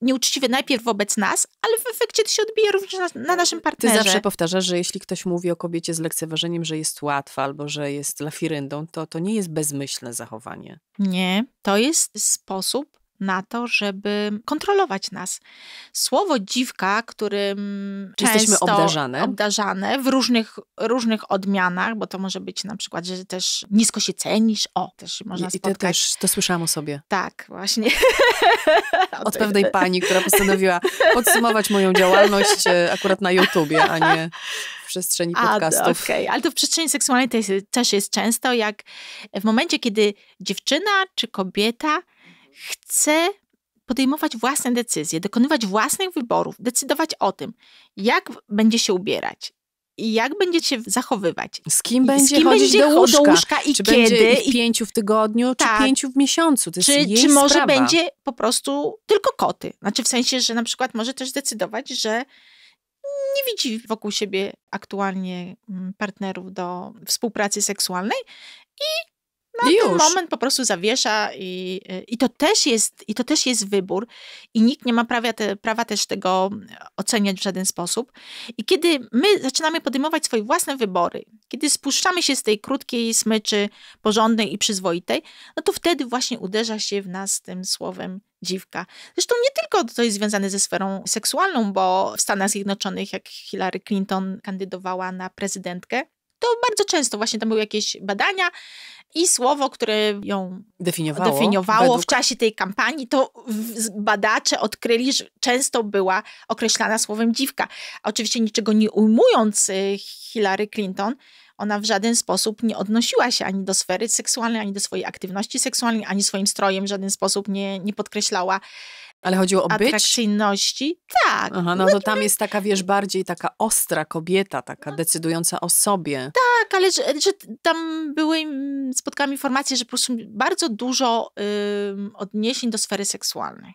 nieuczciwy najpierw wobec nas, ale w efekcie to się odbija również na, na naszym partnerze. Ty zawsze powtarzasz, że jeśli ktoś mówi o kobiecie z lekceważeniem, że jest łatwa albo że jest lafiryndą, to to nie jest bezmyślne zachowanie. Nie, to jest sposób na to, żeby kontrolować nas. Słowo dziwka, którym jesteśmy obdarzane. obdarzane w różnych, różnych odmianach, bo to może być na przykład, że też nisko się cenisz, o, też można I, spotkać. I to też, to słyszałam o sobie. Tak, właśnie. (laughs) Od pewnej pani, która postanowiła podsumować moją działalność e, akurat na YouTubie, a nie w przestrzeni podcastów. Okej, okay. ale to w przestrzeni seksualnej też jest często, jak w momencie, kiedy dziewczyna czy kobieta chce podejmować własne decyzje, dokonywać własnych wyborów, decydować o tym, jak będzie się ubierać, i jak będzie się zachowywać. Z kim będzie z kim chodzić będzie do, łóżka? do łóżka i czy kiedy. Będzie ich pięciu w tygodniu, tak. czy pięciu w miesiącu. To czy, czy może sprawa. będzie po prostu tylko koty. Znaczy w sensie, że na przykład może też zdecydować, że nie widzi wokół siebie aktualnie mm, partnerów do współpracy seksualnej i na Już. ten moment po prostu zawiesza i, i, to też jest, i to też jest wybór i nikt nie ma prawa, te, prawa też tego oceniać w żaden sposób. I kiedy my zaczynamy podejmować swoje własne wybory, kiedy spuszczamy się z tej krótkiej smyczy, porządnej i przyzwoitej, no to wtedy właśnie uderza się w nas tym słowem dziwka. Zresztą nie tylko to jest związane ze sferą seksualną, bo w Stanach Zjednoczonych, jak Hillary Clinton kandydowała na prezydentkę, to bardzo często właśnie tam były jakieś badania i słowo, które ją definiowało, definiowało według... w czasie tej kampanii, to badacze odkryli, że często była określana słowem dziwka. A oczywiście niczego nie ujmując y, Hillary Clinton, ona w żaden sposób nie odnosiła się ani do sfery seksualnej, ani do swojej aktywności seksualnej, ani swoim strojem w żaden sposób nie, nie podkreślała ale chodziło o być? Atrakcyjności? Tak. Aha, no, no to tam tak. jest taka, wiesz, bardziej taka ostra kobieta, taka no. decydująca o sobie. Tak, ale że, że tam były, mm, spotkałam informacje, że po prostu bardzo dużo y, odniesień do sfery seksualnej.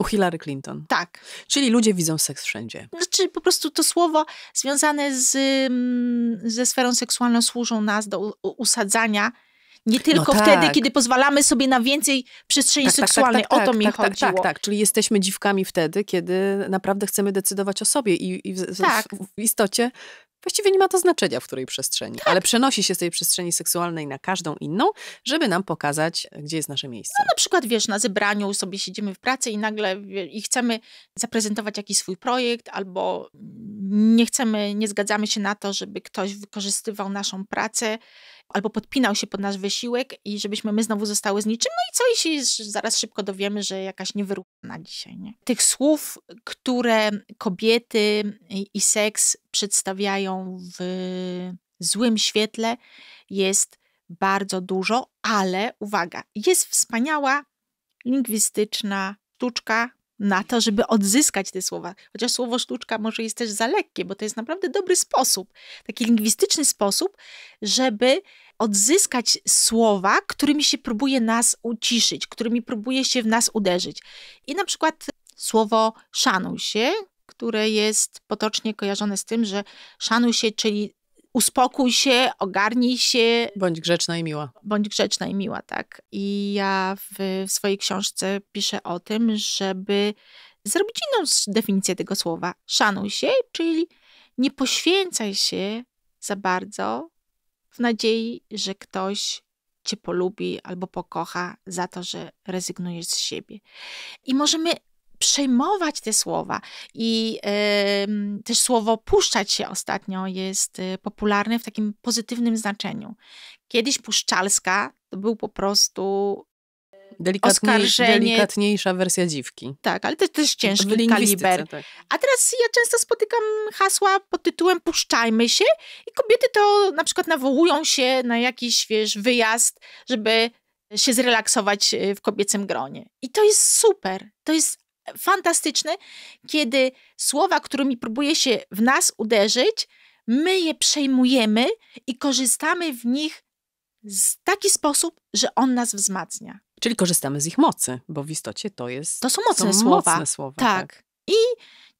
U Hillary Clinton. Tak. Czyli ludzie widzą seks wszędzie. Znaczy po prostu to słowo związane z, mm, ze sferą seksualną służą nas do usadzania nie no tylko no tak. wtedy, kiedy pozwalamy sobie na więcej przestrzeni tak, tak, tak seksualnej. Tak, o to tak, mi chodziło. Tak, tak, czyli jesteśmy dziwkami wtedy, kiedy naprawdę chcemy decydować o sobie i, i w, w, istocie właściwie nie ma to znaczenia, w której przestrzeni, ale przenosi się z tej przestrzeni seksualnej na każdą inną, żeby nam pokazać, gdzie jest nasze miejsce. No na przykład, wiesz, na zebraniu sobie siedzimy w pracy i nagle i chcemy zaprezentować jakiś swój projekt albo nie chcemy, nie zgadzamy się na to, żeby ktoś wykorzystywał naszą pracę, albo podpinał się pod nasz wysiłek i żebyśmy my znowu zostały z niczym. No i co jeśli zaraz szybko dowiemy, że jakaś niewyrównana dzisiaj, nie? Tych słów, które kobiety i seks przedstawiają w złym świetle jest bardzo dużo, ale uwaga, jest wspaniała lingwistyczna sztuczka, na to, żeby odzyskać te słowa. Chociaż słowo sztuczka może jest też za lekkie, bo to jest naprawdę dobry sposób, taki lingwistyczny sposób, żeby odzyskać słowa, którymi się próbuje nas uciszyć, którymi próbuje się w nas uderzyć. I na przykład słowo szanuj się, które jest potocznie kojarzone z tym, że szanuj się, czyli uspokój się, ogarnij się. Bądź grzeczna i miła. Bądź grzeczna i miła, tak. I ja w, w swojej książce piszę o tym, żeby zrobić inną definicję tego słowa. Szanuj się, czyli nie poświęcaj się za bardzo w nadziei, że ktoś cię polubi albo pokocha za to, że rezygnujesz z siebie. I możemy przejmować te słowa i y, też słowo puszczać się ostatnio jest y, popularne w takim pozytywnym znaczeniu. Kiedyś puszczalska to był po prostu Delikatniej, oskarżenie. Delikatniejsza wersja dziwki. Tak, ale to też ciężki kaliber. Tak. A teraz ja często spotykam hasła pod tytułem puszczajmy się i kobiety to na przykład nawołują się na jakiś, wiesz, wyjazd, żeby się zrelaksować y, w kobiecym gronie. I to jest super. To jest fantastyczne, kiedy słowa, którymi próbuje się w nas uderzyć, my je przejmujemy i korzystamy w nich w taki sposób, że on nas wzmacnia. Czyli korzystamy z ich mocy, bo w istocie to jest. To są mocne są słowa. Mocne słowa tak. tak. I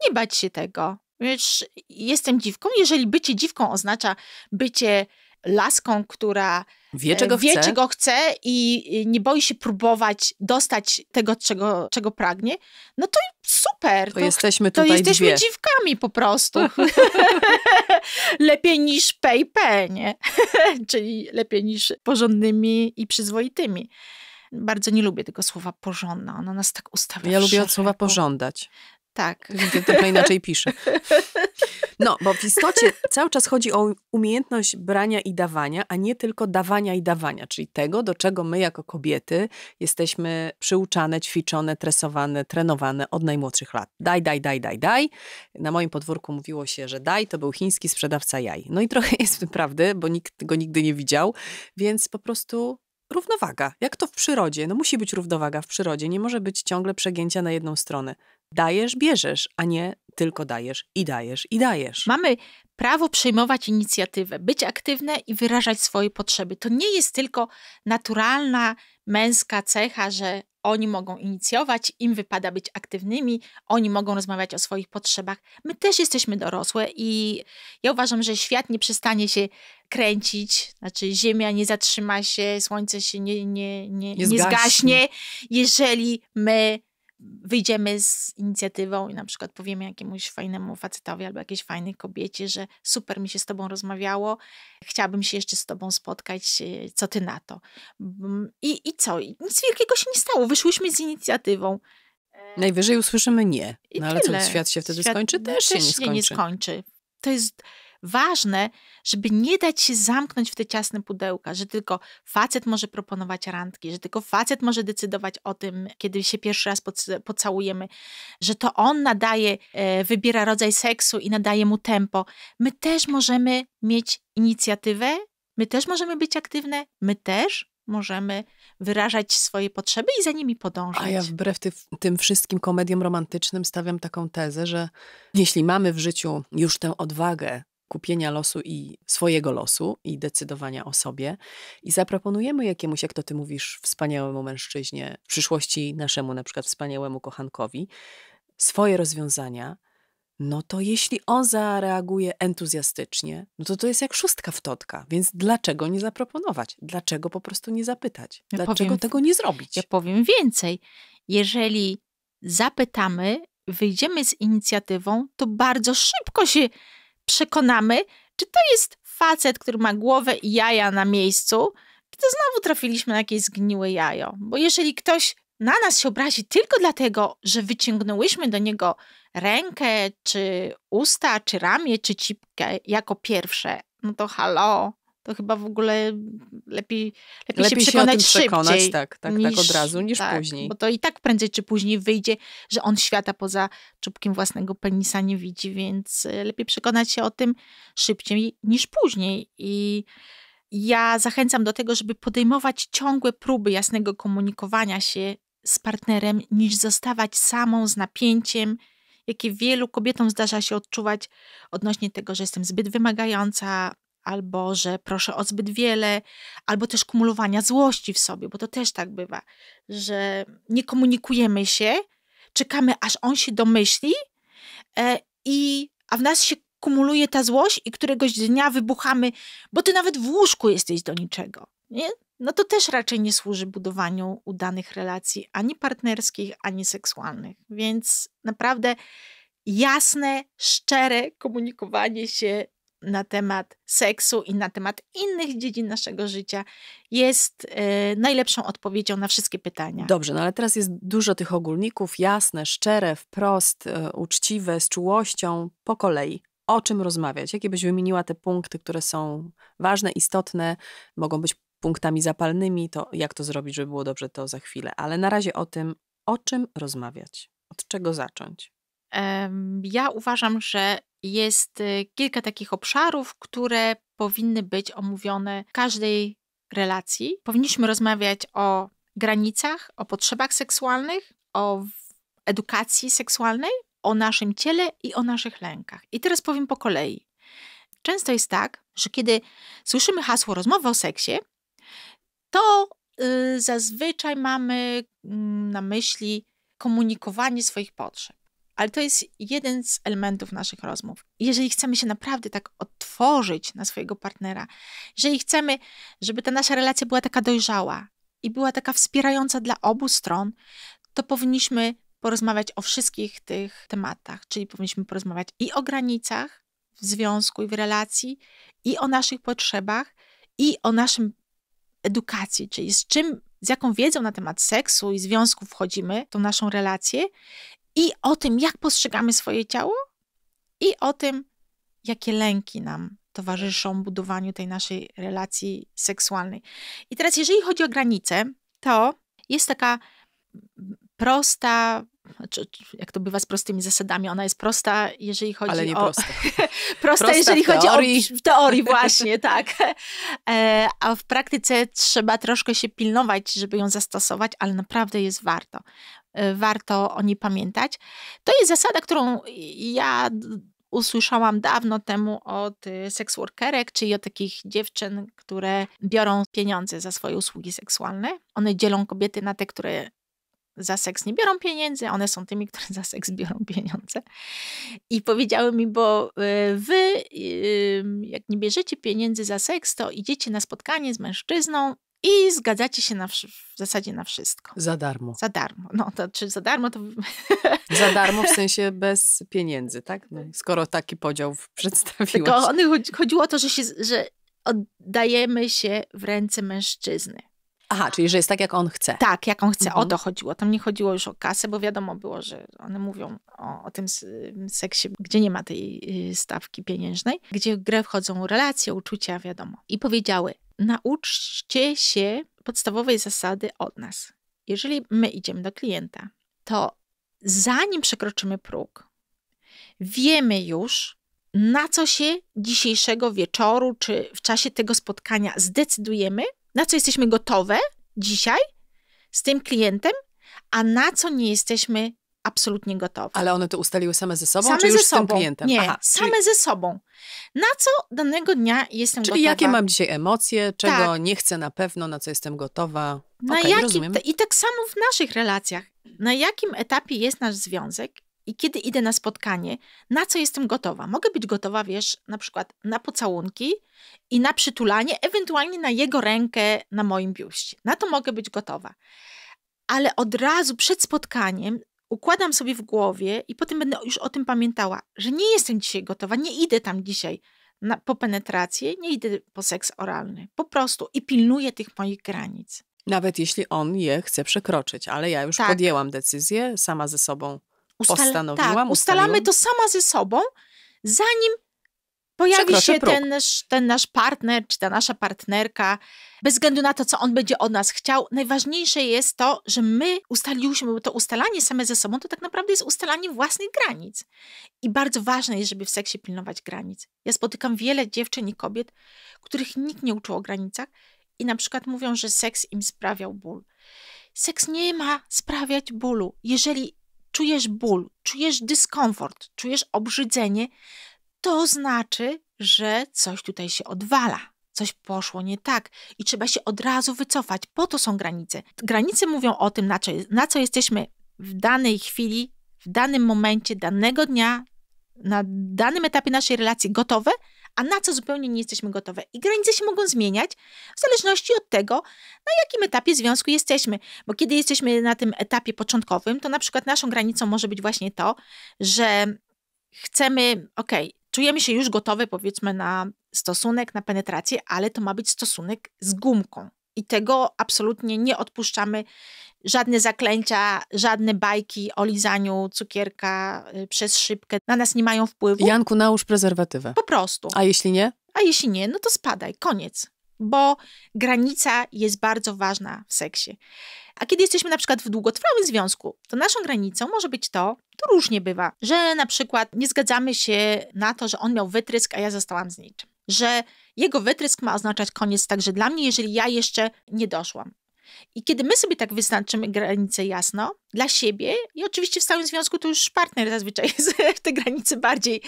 nie bać się tego. Wiesz, jestem dziwką. Jeżeli bycie dziwką oznacza bycie laską, która wie, e, czego, wie chce. czego chce i nie boi się próbować dostać tego, czego, czego pragnie, no to super. To, to jesteśmy tutaj To jesteśmy dwie. dziwkami po prostu. (laughs) lepiej niż PayPay, nie? (laughs) Czyli lepiej niż porządnymi i przyzwoitymi bardzo nie lubię tego słowa porządna. Ono nas tak ustawia. Ja lubię od słowa pożądać. Tak. widzę, trochę inaczej pisze. No, bo w istocie cały czas chodzi o umiejętność brania i dawania, a nie tylko dawania i dawania, czyli tego, do czego my jako kobiety jesteśmy przyuczane, ćwiczone, tresowane, trenowane od najmłodszych lat. Daj, daj, daj, daj, daj. Na moim podwórku mówiło się, że daj, to był chiński sprzedawca jaj. No i trochę jest prawdy, bo nikt go nigdy nie widział, więc po prostu równowaga. Jak to w przyrodzie? No musi być równowaga w przyrodzie, nie może być ciągle przegięcia na jedną stronę dajesz, bierzesz, a nie tylko dajesz i dajesz i dajesz. Mamy prawo przyjmować inicjatywę, być aktywne i wyrażać swoje potrzeby. To nie jest tylko naturalna męska cecha, że oni mogą inicjować, im wypada być aktywnymi, oni mogą rozmawiać o swoich potrzebach. My też jesteśmy dorosłe i ja uważam, że świat nie przestanie się kręcić, znaczy Ziemia nie zatrzyma się, Słońce się nie, nie, nie, nie, nie zgaśnie, jeżeli my wyjdziemy z inicjatywą i na przykład powiemy jakiemuś fajnemu facetowi albo jakiejś fajnej kobiecie, że super mi się z tobą rozmawiało, chciałabym się jeszcze z tobą spotkać, e, co ty na to? I, i co? Nic wielkiego się nie stało, wyszłyśmy z inicjatywą. E, Najwyżej usłyszymy nie, no ale co, świat się wtedy świat skończy? Też, też się nie skończy. nie skończy. To jest ważne, żeby nie dać się zamknąć w te ciasne pudełka, że tylko facet może proponować randki, że tylko facet może decydować o tym, kiedy się pierwszy raz pocałujemy, że to on nadaje, e, wybiera rodzaj seksu i nadaje mu tempo. My też możemy mieć inicjatywę, my też możemy być aktywne, my też możemy wyrażać swoje potrzeby i za nimi podążać. A ja wbrew ty, tym wszystkim komediom romantycznym stawiam taką tezę, że jeśli mamy w życiu już tę odwagę kupienia losu i swojego losu i decydowania o sobie. I zaproponujemy jakiemuś, jak to ty mówisz, wspaniałemu mężczyźnie, w przyszłości naszemu na przykład wspaniałemu kochankowi, swoje rozwiązania, no to jeśli on zareaguje entuzjastycznie, no to to jest jak szóstka w totka, więc dlaczego nie zaproponować? Dlaczego po prostu nie zapytać? Dlaczego ja powiem, tego nie zrobić? Ja powiem więcej. Jeżeli zapytamy, wyjdziemy z inicjatywą, to bardzo szybko się przekonamy, czy to jest facet, który ma głowę i jaja na miejscu, czy to znowu trafiliśmy na jakieś zgniłe jajo. Bo jeżeli ktoś na nas się obrazi tylko dlatego, że wyciągnęłyśmy do niego rękę, czy usta, czy ramię, czy cipkę jako pierwsze, no to halo, to chyba w ogóle lepiej, lepiej, lepiej się przekonać się szybciej. Tak, tak, tak niż, tak od razu, niż tak, później. Bo to i tak prędzej czy później wyjdzie, że on świata poza czubkiem własnego penisa nie widzi, więc e, lepiej przekonać się o tym szybciej niż później. I ja zachęcam do tego, żeby podejmować ciągłe próby jasnego komunikowania się z partnerem, niż zostawać samą z napięciem, jakie wielu kobietom zdarza się odczuwać odnośnie tego, że jestem zbyt wymagająca, albo że proszę o zbyt wiele, albo też kumulowania złości w sobie, bo to też tak bywa, że nie komunikujemy się, czekamy aż on się domyśli, e, i, a w nas się kumuluje ta złość i któregoś dnia wybuchamy, bo ty nawet w łóżku jesteś do niczego. Nie? No to też raczej nie służy budowaniu udanych relacji ani partnerskich, ani seksualnych. Więc naprawdę jasne, szczere komunikowanie się na temat seksu i na temat innych dziedzin naszego życia jest y, najlepszą odpowiedzią na wszystkie pytania. Dobrze, no ale teraz jest dużo tych ogólników, jasne, szczere, wprost, y, uczciwe, z czułością, po kolei. O czym rozmawiać? Jakie byś wymieniła te punkty, które są ważne, istotne, mogą być punktami zapalnymi, to jak to zrobić, żeby było dobrze, to za chwilę. Ale na razie o tym, o czym rozmawiać, od czego zacząć. Ja uważam, że jest y, kilka takich obszarów, które powinny być omówione w każdej relacji. Powinniśmy rozmawiać o granicach, o potrzebach seksualnych, o edukacji seksualnej, o naszym ciele i o naszych lękach. I teraz powiem po kolei. Często jest tak, że kiedy słyszymy hasło rozmowy o seksie, to y, zazwyczaj mamy mm, na myśli komunikowanie swoich potrzeb. Ale to jest jeden z elementów naszych rozmów. Jeżeli chcemy się naprawdę tak otworzyć na swojego partnera, jeżeli chcemy, żeby ta nasza relacja była taka dojrzała i była taka wspierająca dla obu stron, to powinniśmy porozmawiać o wszystkich tych tematach, czyli powinniśmy porozmawiać i o granicach w związku i w relacji, i o naszych potrzebach, i o naszym edukacji, czyli z czym, z jaką wiedzą na temat seksu i związku wchodzimy w tą naszą relację i o tym, jak postrzegamy swoje ciało, i o tym, jakie lęki nam towarzyszą budowaniu tej naszej relacji seksualnej. I teraz, jeżeli chodzi o granice, to jest taka prosta, jak to bywa z prostymi zasadami, ona jest prosta, jeżeli chodzi Ale nie o. Prosta. prosta, (laughs) prosta jeżeli chodzi teorii. o. W teorii, właśnie, (laughs) tak. E, a w praktyce trzeba troszkę się pilnować, żeby ją zastosować, ale naprawdę jest warto. Y, warto o niej pamiętać. To jest zasada, którą ja usłyszałam dawno temu od y, seksworkerek, czyli od takich dziewczyn, które biorą pieniądze za swoje usługi seksualne. One dzielą kobiety na te, które za seks nie biorą pieniędzy, one są tymi, które za seks biorą pieniądze. I powiedziały mi, bo y, wy, jak nie bierzecie pieniędzy za seks, to idziecie na spotkanie z mężczyzną i zgadzacie się na, w zasadzie na wszystko. Za darmo. Za darmo. No, to czy za darmo to. (laughs) Za darmo w sensie (laughs) bez pieniędzy, tak? No, skoro taki podział (laughs) przedstawiłeś. Tylko on, chodziło o to, że, się, że oddajemy się w ręce mężczyzny. Aha, czyli że jest tak, jak on chce. Tak, jak on chce. Mhm. O to chodziło. Tam nie chodziło już o kasę, bo wiadomo było, że one mówią o, o tym seksie, gdzie nie ma tej y, stawki pieniężnej, gdzie w grę wchodzą relacje, uczucia, wiadomo. I powiedziały, nauczcie się podstawowej zasady od nas. Jeżeli my idziemy do klienta, to zanim przekroczymy próg, wiemy już, na co się dzisiejszego wieczoru czy w czasie tego spotkania zdecydujemy, na co jesteśmy gotowe dzisiaj z tym klientem, a na co nie jesteśmy absolutnie gotowe. Ale one to ustaliły same ze sobą, same czy już ze sobą. z tym klientem? Nie, Aha, same czyli... ze sobą. Na co danego dnia jestem czyli gotowa? Czyli jakie mam dzisiaj emocje, czego tak. nie chcę na pewno, na co jestem gotowa? Na okay, jaki, I tak samo w naszych relacjach. Na jakim etapie jest nasz związek i kiedy idę na spotkanie, na co jestem gotowa? Mogę być gotowa, wiesz, na przykład na pocałunki i na przytulanie, ewentualnie na jego rękę na moim biuście. Na to mogę być gotowa ale od razu przed spotkaniem układam sobie w głowie i potem będę już o tym pamiętała, że nie jestem dzisiaj gotowa, nie idę tam dzisiaj na, po penetrację, nie idę po seks oralny. Po prostu i pilnuję tych moich granic. Nawet jeśli on je chce przekroczyć, ale ja już tak. podjęłam decyzję, sama ze sobą Ustal postanowiłam. Tak, ustalamy ustaliłam. to sama ze sobą, zanim pojawi się ten nasz, ten nasz partner, czy ta nasza partnerka, bez względu na to, co on będzie od nas chciał, najważniejsze jest to, że my ustaliłyśmy, bo to ustalanie same ze sobą, to tak naprawdę jest ustalanie własnych granic. I bardzo ważne jest, żeby w seksie pilnować granic. Ja spotykam wiele dziewczyn i kobiet, których nikt nie uczył o granicach i na przykład mówią, że seks im sprawiał ból. Seks nie ma sprawiać bólu. Jeżeli czujesz ból, czujesz dyskomfort, czujesz obrzydzenie, to znaczy, że coś tutaj się odwala. Coś poszło nie tak i trzeba się od razu wycofać. Po to są granice. Granice mówią o tym, na co, na co jesteśmy w danej chwili, w danym momencie, danego dnia, na danym etapie naszej relacji gotowe, a na co zupełnie nie jesteśmy gotowe. I granice się mogą zmieniać w zależności od tego, na jakim etapie związku jesteśmy. Bo kiedy jesteśmy na tym etapie początkowym, to na przykład naszą granicą może być właśnie to, że chcemy, ok, czujemy się już gotowe, powiedzmy, na stosunek, na penetrację, ale to ma być stosunek z gumką. I tego absolutnie nie odpuszczamy. Żadne zaklęcia, żadne bajki o lizaniu cukierka y, przez szybkę na nas nie mają wpływu. Janku, nałóż prezerwatywę. Po prostu. A jeśli nie? A jeśli nie, no to spadaj, koniec. Bo granica jest bardzo ważna w seksie. A kiedy jesteśmy na przykład w długotrwałym związku, to naszą granicą może być to, to różnie bywa, że na przykład nie zgadzamy się na to, że on miał wytrysk, a ja zostałam z niczym. Że jego wytrysk ma oznaczać koniec także dla mnie, jeżeli ja jeszcze nie doszłam. I kiedy my sobie tak wyznaczymy granice jasno dla siebie, i oczywiście w stałym związku to już partner zazwyczaj jest (laughs) w te granice bardziej,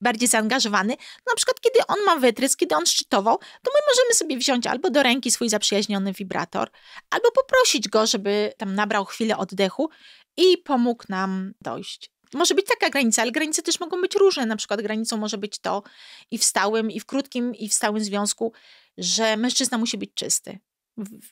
bardziej zaangażowany, no na przykład kiedy on ma wytrysk, kiedy on szczytował, to my możemy sobie wziąć albo do ręki swój zaprzyjaźniony wibrator, albo poprosić go, żeby tam nabrał chwilę oddechu i pomógł nam dojść może być taka granica, ale granice też mogą być różne. Na przykład granicą może być to i w stałym, i w krótkim, i w stałym związku, że mężczyzna musi być czysty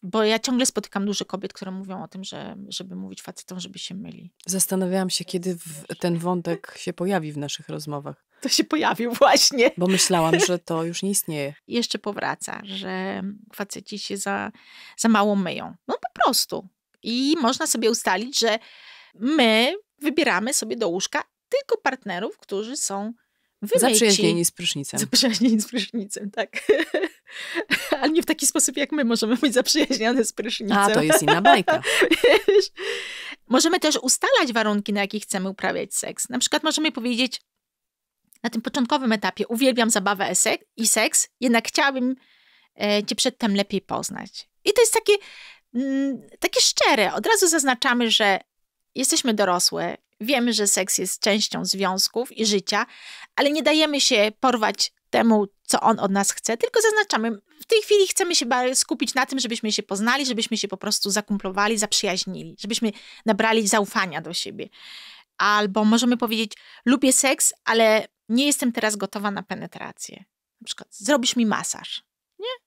bo ja ciągle spotykam dużo kobiet, które mówią o tym, że, żeby mówić facetom, żeby się myli. Zastanawiałam się, kiedy ten tak. wątek się pojawi w naszych rozmowach. To się pojawił (laughs) właśnie. Bo myślałam, że to (laughs) już nie istnieje. Jeszcze powraca, że faceci się za, za mało myją. No po prostu. I można sobie ustalić, że my wybieramy sobie do łóżka tylko partnerów, którzy są wymyci. Zaprzyjaźnieni z prysznicem. Zaprzyjaźnieni z prysznicem, tak. (laughs) (laughs) Ale nie w taki sposób, jak my możemy być zaprzyjaźnione z prysznicem. A, to jest inna bajka. (laughs) możemy też ustalać warunki, na jakich chcemy uprawiać seks. Na przykład możemy powiedzieć na tym początkowym etapie, uwielbiam zabawę e i seks, jednak chciałabym e, cię przedtem lepiej poznać. I to jest takie, mm, takie szczere. Od razu zaznaczamy, że jesteśmy dorosłe, wiemy, że seks jest częścią związków i życia, ale nie dajemy się porwać temu, co on od nas chce, tylko zaznaczamy, w tej chwili chcemy się skupić na tym, żebyśmy się poznali, żebyśmy się po prostu zakumplowali, zaprzyjaźnili, żebyśmy nabrali zaufania do siebie. Albo możemy powiedzieć, lubię seks, ale nie jestem teraz gotowa na penetrację. Na przykład, zrobisz mi masaż. Nie?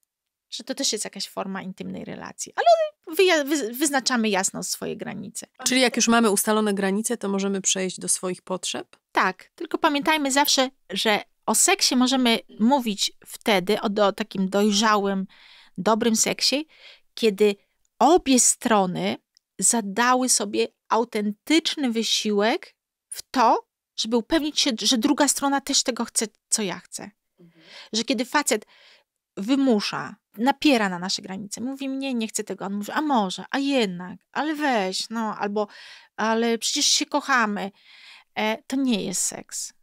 Że to też jest jakaś forma intymnej relacji. Ale wyznaczamy jasno swoje granice. Czyli jak już mamy ustalone granice, to możemy przejść do swoich potrzeb? Tak, tylko pamiętajmy zawsze, że o seksie możemy mówić wtedy, o, o takim dojrzałym, dobrym seksie, kiedy obie strony zadały sobie autentyczny wysiłek w to, żeby upewnić się, że druga strona też tego chce, co ja chcę. Mhm. Że kiedy facet wymusza, napiera na nasze granice, mówi mnie, nie chcę tego, on mówi, a może, a jednak, ale weź, no, albo, ale przecież się kochamy. E, to nie jest seks.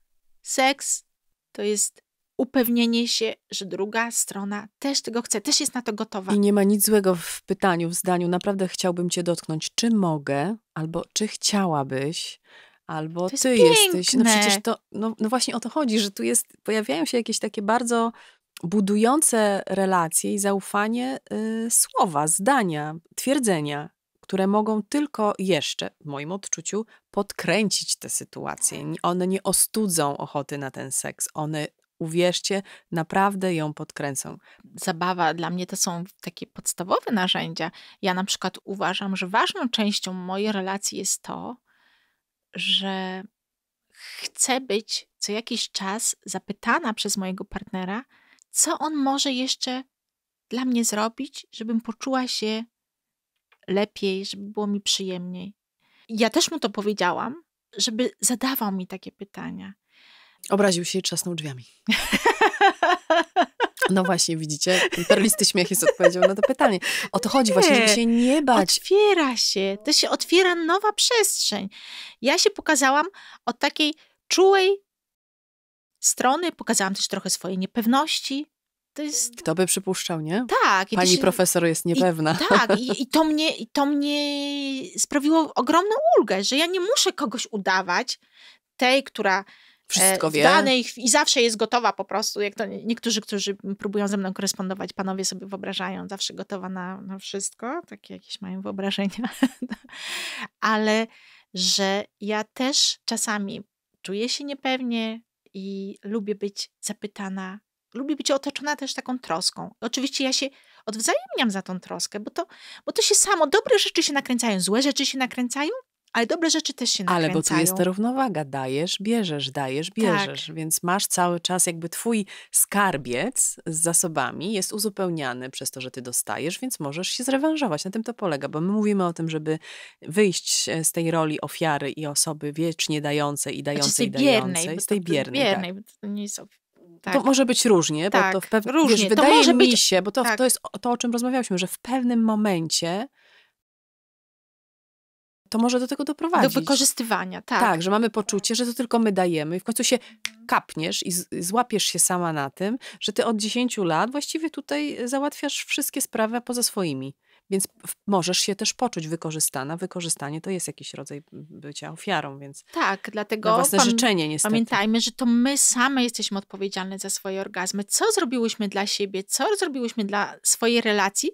Seks to jest upewnienie się, że druga strona też tego chce, też jest na to gotowa. I nie ma nic złego w pytaniu, w zdaniu. Naprawdę chciałbym Cię dotknąć. Czy mogę, albo czy chciałabyś, albo jest Ty piękne. jesteś. No przecież to, no, no, właśnie o to chodzi, że tu jest, pojawiają się jakieś takie bardzo budujące relacje i zaufanie y, słowa, zdania, twierdzenia które mogą tylko jeszcze, w moim odczuciu, podkręcić tę sytuację. Tak. One nie ostudzą ochoty na ten seks, one uwierzcie, naprawdę ją podkręcą. Zabawa dla mnie to są takie podstawowe narzędzia. Ja na przykład uważam, że ważną częścią mojej relacji jest to, że chcę być co jakiś czas zapytana przez mojego partnera, co on może jeszcze dla mnie zrobić, żebym poczuła się lepiej, żeby było mi przyjemniej. Ja też mu to powiedziałam, żeby zadawał mi takie pytania. Obraził się i trzasnął drzwiami. No właśnie, widzicie? Ten perlisty śmiech jest odpowiedzią na to pytanie. O to chodzi właśnie, żeby się nie bać. Otwiera się, to się otwiera nowa przestrzeń. Ja się pokazałam od takiej czułej strony, pokazałam też trochę swojej niepewności, to jest... Kto by przypuszczał, nie? Tak. Pani się... profesor jest niepewna. I, tak, i, (laughs) i, to mnie, i to mnie sprawiło ogromną ulgę, że ja nie muszę kogoś udawać, tej, która e, wszystko Danej, i zawsze jest gotowa po prostu, jak to niektórzy, którzy próbują ze mną korespondować, panowie sobie wyobrażają, zawsze gotowa na, na wszystko, takie jakieś mają wyobrażenia, (laughs) ale że ja też czasami czuję się niepewnie i lubię być zapytana lubię być otoczona też taką troską. Oczywiście ja się odwzajemniam za tą troskę, bo to, bo to się samo, dobre rzeczy się nakręcają, złe rzeczy się nakręcają, ale dobre rzeczy też się nakręcają. Ale bo tu jest ta równowaga, dajesz, bierzesz, dajesz, tak. bierzesz, tak. więc masz cały czas jakby twój skarbiec z zasobami jest uzupełniany przez to, że ty dostajesz, więc możesz się zrewanżować. Na tym to polega, bo my mówimy o tym, żeby wyjść z e, tej roli ofiary i osoby wiecznie dającej i znaczy dającej, znaczy, i dającej. bo z tej biernej, biernej tak. to nie jest tak. To może być różnie, tak. bo to tak, w pewnym różnie. Wiesz, wydaje to może mi być... się, bo to, tak. to jest to, o czym rozmawialiśmy, że w pewnym momencie to może do tego doprowadzić. Do wykorzystywania, tak. Tak, że mamy poczucie, że to tylko my dajemy i w końcu się kapniesz i złapiesz się sama na tym, że ty od 10 lat właściwie tutaj załatwiasz wszystkie sprawy poza swoimi. Więc możesz się też poczuć wykorzystana. Wykorzystanie to jest jakiś rodzaj bycia ofiarą, więc. Tak, dlatego. własne życzenie, niestety. Pamiętajmy, że to my same jesteśmy odpowiedzialne za swoje orgazmy. Co zrobiłyśmy dla siebie, co zrobiłyśmy dla swojej relacji,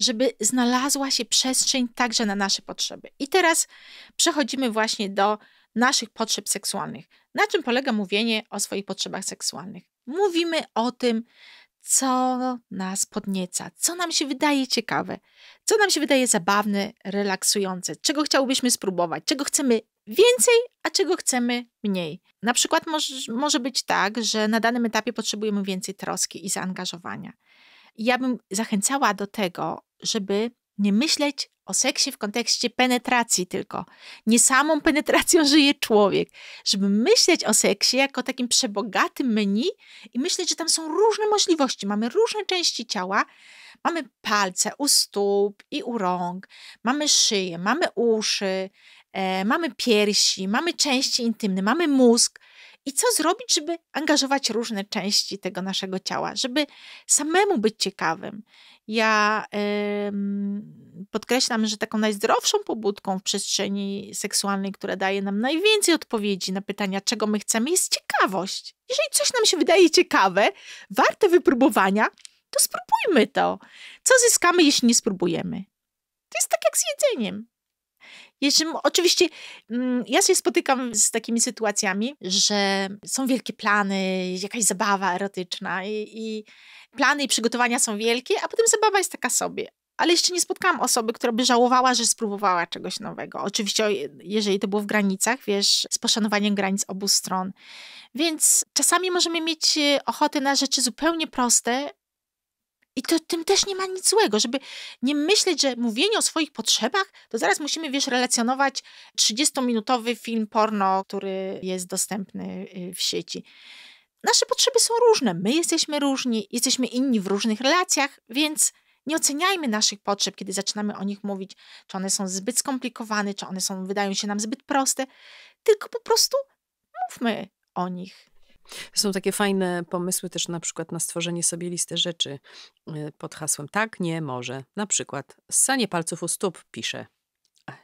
żeby znalazła się przestrzeń także na nasze potrzeby. I teraz przechodzimy właśnie do naszych potrzeb seksualnych. Na czym polega mówienie o swoich potrzebach seksualnych? Mówimy o tym, co nas podnieca, co nam się wydaje ciekawe, co nam się wydaje zabawne, relaksujące, czego chciałbyśmy spróbować, czego chcemy więcej, a czego chcemy mniej. Na przykład może, może być tak, że na danym etapie potrzebujemy więcej troski i zaangażowania. ja bym zachęcała do tego, żeby nie myśleć o seksie w kontekście penetracji tylko. Nie samą (laughs) penetracją żyje człowiek. Żeby myśleć o seksie jako takim przebogatym menu i myśleć, że tam są różne możliwości. Mamy różne części ciała. Mamy palce u stóp i u rąk, mamy szyję, mamy uszy, e, mamy piersi, mamy części intymne, mamy mózg. I co zrobić, żeby angażować różne części tego naszego ciała, żeby samemu być ciekawym? Ja. Yy, podkreślam, że taką najzdrowszą pobudką w przestrzeni seksualnej, która daje nam najwięcej odpowiedzi na pytania, czego my chcemy, jest ciekawość. Jeżeli coś nam się wydaje ciekawe, warte wypróbowania, to spróbujmy to. Co zyskamy, jeśli nie spróbujemy? To jest tak jak z jedzeniem. Jeśli, oczywiście mm, ja się spotykam z takimi sytuacjami, że są wielkie plany, jakaś zabawa erotyczna i, i plany i przygotowania są wielkie, a potem zabawa jest taka sobie ale jeszcze nie spotkałam osoby, która by żałowała, że spróbowała czegoś nowego. Oczywiście, jeżeli to było w granicach, wiesz, z poszanowaniem granic obu stron. Więc czasami możemy mieć y, ochotę na rzeczy zupełnie proste, i to tym też nie ma nic złego, żeby nie myśleć, że mówienie o swoich potrzebach, to zaraz musimy, wiesz, relacjonować 30-minutowy film porno, który jest dostępny y, w sieci. Nasze potrzeby są różne, my jesteśmy różni, jesteśmy inni w różnych relacjach, więc nie oceniajmy naszych potrzeb, kiedy zaczynamy o nich mówić, czy one są zbyt skomplikowane, czy one są, wydają się nam zbyt proste, tylko po prostu mówmy o nich. Są takie fajne pomysły też na przykład na stworzenie sobie listy rzeczy y, pod hasłem tak, nie, może. Na przykład ssanie palców u stóp pisze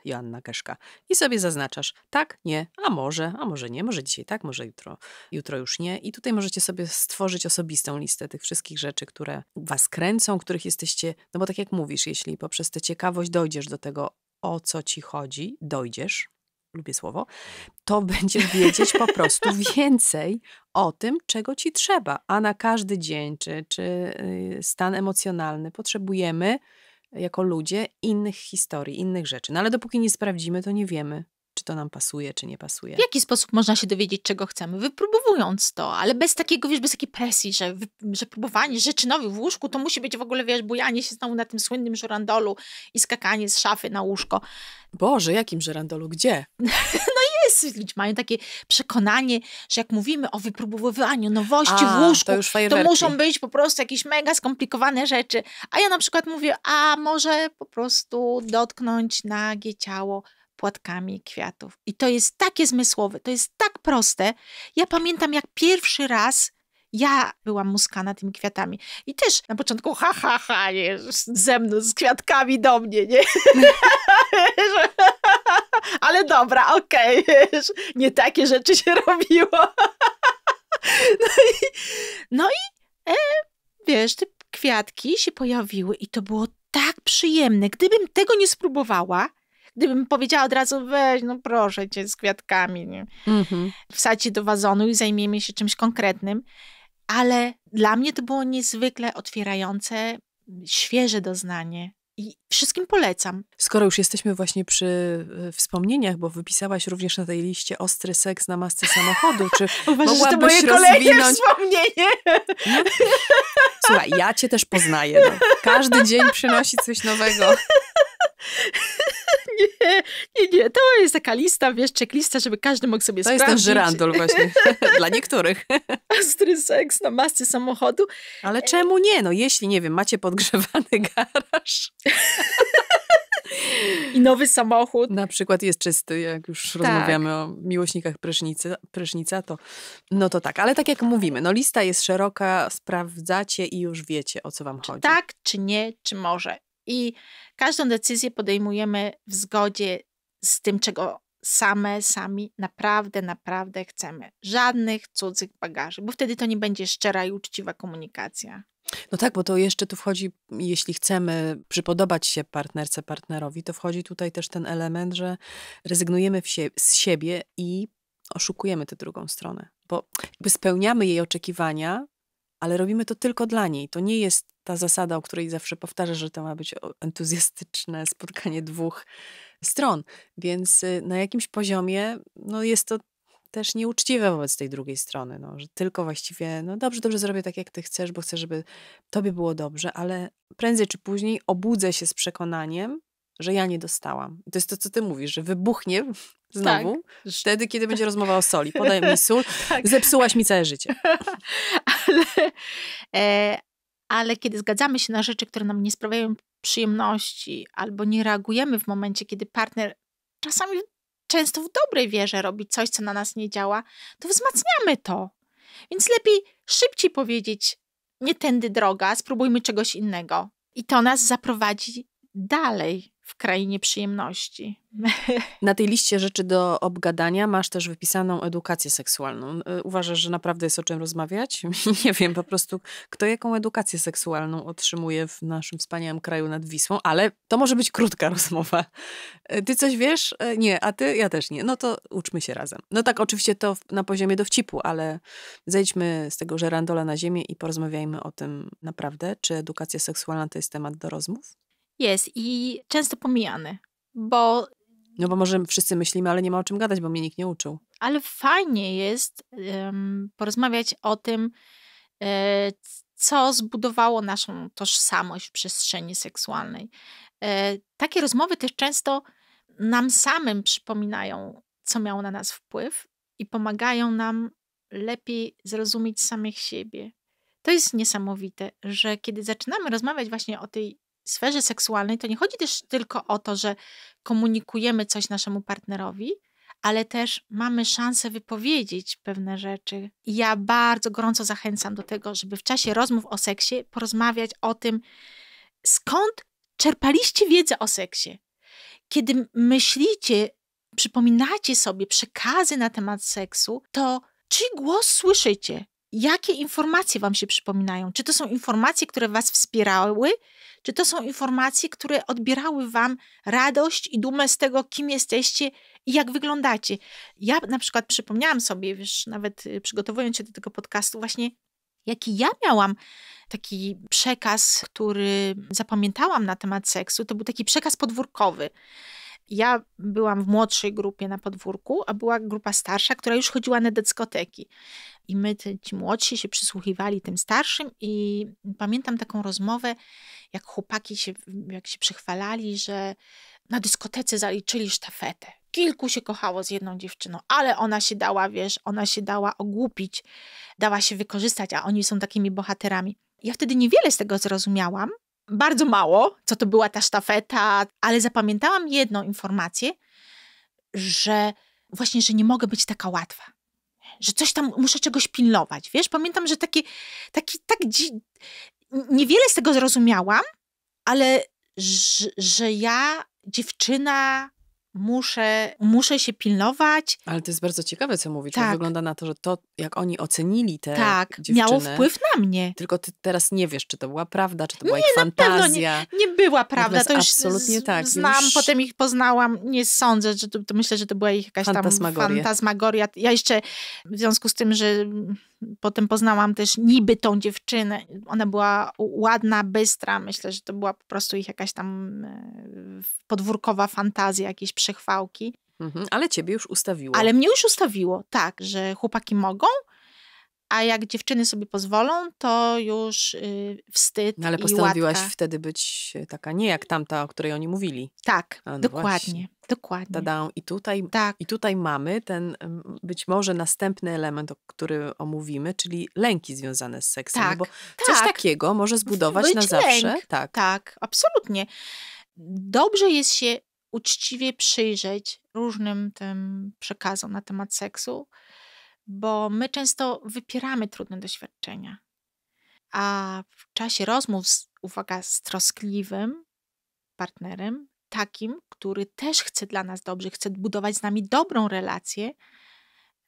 Joanna Keszka. I sobie zaznaczasz tak, nie, a może, a może nie, może dzisiaj tak, może jutro, jutro już nie. I tutaj możecie sobie stworzyć osobistą listę tych wszystkich rzeczy, które was kręcą, których jesteście, no bo tak jak mówisz, jeśli poprzez tę ciekawość dojdziesz do tego, o co ci chodzi, dojdziesz, lubię słowo, to (laughs) będziesz wiedzieć po prostu więcej o tym, czego ci trzeba. A na każdy dzień czy, czy y, stan emocjonalny potrzebujemy jako ludzie innych historii, innych rzeczy. No ale dopóki nie sprawdzimy, to nie wiemy, czy to nam pasuje, czy nie pasuje. W jaki sposób można się dowiedzieć, czego chcemy? Wypróbowując to, ale bez takiego, wiesz, bez takiej presji, że, że próbowanie rzeczy nowych w łóżku to musi być w ogóle, wiesz, bujanie się znowu na tym słynnym żurandolu i skakanie z szafy na łóżko. Boże, jakim żurandolu? Gdzie? (laughs) jest, ludzie mają takie przekonanie, że jak mówimy o wypróbowywaniu nowości a, w łóżku, to, to, muszą być po prostu jakieś mega skomplikowane rzeczy. A ja na przykład mówię, a może po prostu dotknąć nagie ciało płatkami kwiatów. I to jest takie zmysłowe, to jest tak proste. Ja pamiętam, jak pierwszy raz ja byłam muskana tymi kwiatami. I też na początku ha, ha, ha, nie, ze mną, z kwiatkami do mnie, nie? (laughs) (laughs) Ale dobra, okej, okay, (laughs) nie takie rzeczy się robiło. (laughs) No i, no i e, wiesz, te kwiatki się pojawiły i to było tak przyjemne. Gdybym tego nie spróbowała, gdybym powiedziała od razu, weź, no proszę cię, z kwiatkami, nie? Mhm. wsadźcie do wazonu i zajmiemy się czymś konkretnym. Ale dla mnie to było niezwykle otwierające, świeże doznanie. I wszystkim polecam. Skoro już jesteśmy właśnie przy e, wspomnieniach, bo wypisałaś również na tej liście ostry seks na masce samochodu, czy (laughs) Uważasz, rozwinąć? to moje kolejne wspomnienie? No. Słuchaj, ja cię też poznaję. No. Każdy dzień przynosi coś nowego. (laughs) (laughs) nie, nie, nie. To jest taka lista, wiesz, checklista, żeby każdy mógł sobie to sprawdzić. To jest ten żyrandol właśnie, (laughs) dla niektórych. (laughs) Ostry seks na masce samochodu. Ale e, czemu nie? No jeśli, nie wiem, macie podgrzewany garaż... I nowy samochód. Na przykład jest czysty, jak już tak. rozmawiamy o miłośnikach prysznicy, prysznica, to no to tak. Ale tak jak mówimy, no lista jest szeroka, sprawdzacie i już wiecie, o co wam czy chodzi. Tak, czy nie, czy może. I każdą decyzję podejmujemy w zgodzie z tym, czego same, sami naprawdę, naprawdę chcemy. Żadnych cudzych bagaży, bo wtedy to nie będzie szczera i uczciwa komunikacja. No tak, bo to jeszcze tu wchodzi, jeśli chcemy przypodobać się partnerce, partnerowi, to wchodzi tutaj też ten element, że rezygnujemy sie z siebie i oszukujemy tę drugą stronę, bo jakby spełniamy jej oczekiwania, ale robimy to tylko dla niej. To nie jest ta zasada, o której zawsze powtarzam, że to ma być entuzjastyczne spotkanie dwóch stron. Więc y, na jakimś poziomie no jest to też nieuczciwe wobec tej drugiej strony, no, że tylko właściwie, no dobrze, dobrze zrobię tak, jak ty chcesz, bo chcę, żeby tobie było dobrze, ale prędzej czy później obudzę się z przekonaniem, że ja nie dostałam. to jest to, co ty mówisz, że wybuchnie (laughs) znowu, tak. wtedy, kiedy będzie rozmowa o soli. (laughs) Podaj mi sól, tak. zepsułaś mi całe życie. (laughs) ale, e, ale kiedy zgadzamy się na rzeczy, które nam nie sprawiają przyjemności, albo nie reagujemy w momencie, kiedy partner czasami często w dobrej wierze robi coś, co na nas nie działa, to wzmacniamy to. Więc lepiej szybciej powiedzieć: Nie tędy droga, spróbujmy czegoś innego. I to nas zaprowadzi dalej w krainie przyjemności. (laughs) Na tej liście rzeczy do obgadania masz też wypisaną edukację seksualną. Y, uważasz, że naprawdę jest o czym rozmawiać? (laughs) Nie wiem po prostu, kto jaką edukację seksualną otrzymuje w naszym wspaniałym kraju nad Wisłą, ale to może być krótka (laughs) rozmowa. Y, ty coś wiesz? Y, nie, a ty? Ja też nie. No to uczmy się razem. No tak, oczywiście to na poziomie dowcipu, ale zejdźmy z tego żerandola na ziemię i porozmawiajmy o tym naprawdę. Czy edukacja seksualna to jest temat do rozmów? Jest i często pomijany, bo... No bo może wszyscy myślimy, ale nie ma o czym gadać, bo mnie nikt nie uczył. Ale fajnie jest um, porozmawiać o tym, e, co zbudowało naszą tożsamość w przestrzeni seksualnej. E, takie rozmowy też często nam samym przypominają, co miało na nas wpływ i pomagają nam lepiej zrozumieć samych siebie. To jest niesamowite, że kiedy zaczynamy rozmawiać właśnie o tej sferze seksualnej to nie chodzi też tylko o to, że komunikujemy coś naszemu partnerowi, ale też mamy szansę wypowiedzieć pewne rzeczy. I ja bardzo gorąco zachęcam do tego, żeby w czasie rozmów o seksie porozmawiać o tym, skąd czerpaliście wiedzę o seksie. Kiedy myślicie, przypominacie sobie przekazy na temat seksu, to czy głos słyszycie? jakie informacje Wam się przypominają? Czy to są informacje, które Was wspierały, czy to są informacje, które odbierały Wam radość i dumę z tego, kim jesteście i jak wyglądacie? Ja na przykład przypomniałam sobie, wiesz, nawet y, przygotowując się do tego podcastu, właśnie jaki ja miałam taki przekaz, który zapamiętałam na temat seksu, to był taki przekaz podwórkowy. Ja byłam w młodszej grupie na podwórku, a była grupa starsza, która już chodziła na dyskoteki. I my, ci młodsi, się przysłuchiwali tym starszym, i pamiętam taką rozmowę, jak chłopaki się, jak się przychwalali, że na dyskotece zaliczyli sztafetę. Kilku się kochało z jedną dziewczyną, ale ona się dała, wiesz, ona się dała ogłupić, dała się wykorzystać, a oni są takimi bohaterami. Ja wtedy niewiele z tego zrozumiałam, bardzo mało, co to była ta sztafeta, ale zapamiętałam jedną informację, że właśnie, że nie mogę być taka łatwa że coś tam muszę czegoś pilnować. Wiesz, pamiętam, że takie, taki, tak dzi- niewiele z tego zrozumiałam, ale że, że ja, dziewczyna muszę, muszę się pilnować. Ale to jest bardzo ciekawe, co mówisz. Tak. Wygląda na to, że to, jak oni ocenili te tak, dziewczyny... miało wpływ na mnie. Tylko ty teraz nie wiesz, czy to była prawda, czy to była nie, ich fantazja. nie, nie była prawda, to już absolutnie tak. znam, już... potem ich poznałam, nie sądzę, że to, to myślę, że to była ich jakaś tam fantasmagoria. Ja jeszcze w związku z tym, że Potem poznałam też niby tą dziewczynę. Ona była ładna, bystra. Myślę, że to była po prostu ich jakaś tam e, podwórkowa fantazja, jakieś przechwałki. Mhm, ale ciebie już ustawiło. Ale mnie już ustawiło, tak, że chłopaki mogą, a jak dziewczyny sobie pozwolą, to już y, wstyd. No ale postanowiłaś łatka. wtedy być e, taka nie jak tamta, o której oni mówili. Tak, no dokładnie. Właśnie. Dokładnie. Tadam. I, tutaj, tak. I tutaj mamy ten być może następny element, który omówimy, czyli lęki związane z seksem. No tak, bo tak. coś takiego może zbudować być na zawsze. Lęk. Tak. tak, absolutnie. Dobrze jest się uczciwie przyjrzeć różnym tym przekazom na temat seksu bo my często wypieramy trudne doświadczenia. A w czasie rozmów, z, uwaga, z troskliwym partnerem, takim, który też chce dla nas dobrze, chce budować z nami dobrą relację,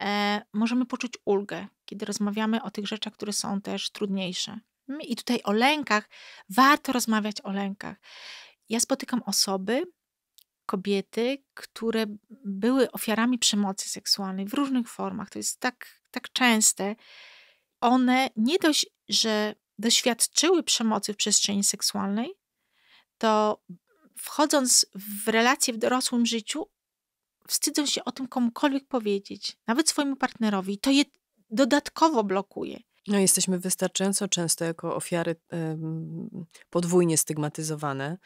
e, możemy poczuć ulgę, kiedy rozmawiamy o tych rzeczach, które są też trudniejsze. I tutaj o lękach, warto rozmawiać o lękach. Ja spotykam osoby, kobiety, które były ofiarami przemocy seksualnej w różnych formach, to jest tak, tak częste, one nie dość, że doświadczyły przemocy w przestrzeni seksualnej, to wchodząc w relacje w dorosłym życiu, wstydzą się o tym komukolwiek powiedzieć, nawet swojemu partnerowi. To je dodatkowo blokuje. No, jesteśmy wystarczająco często jako ofiary podwójnie stygmatyzowane,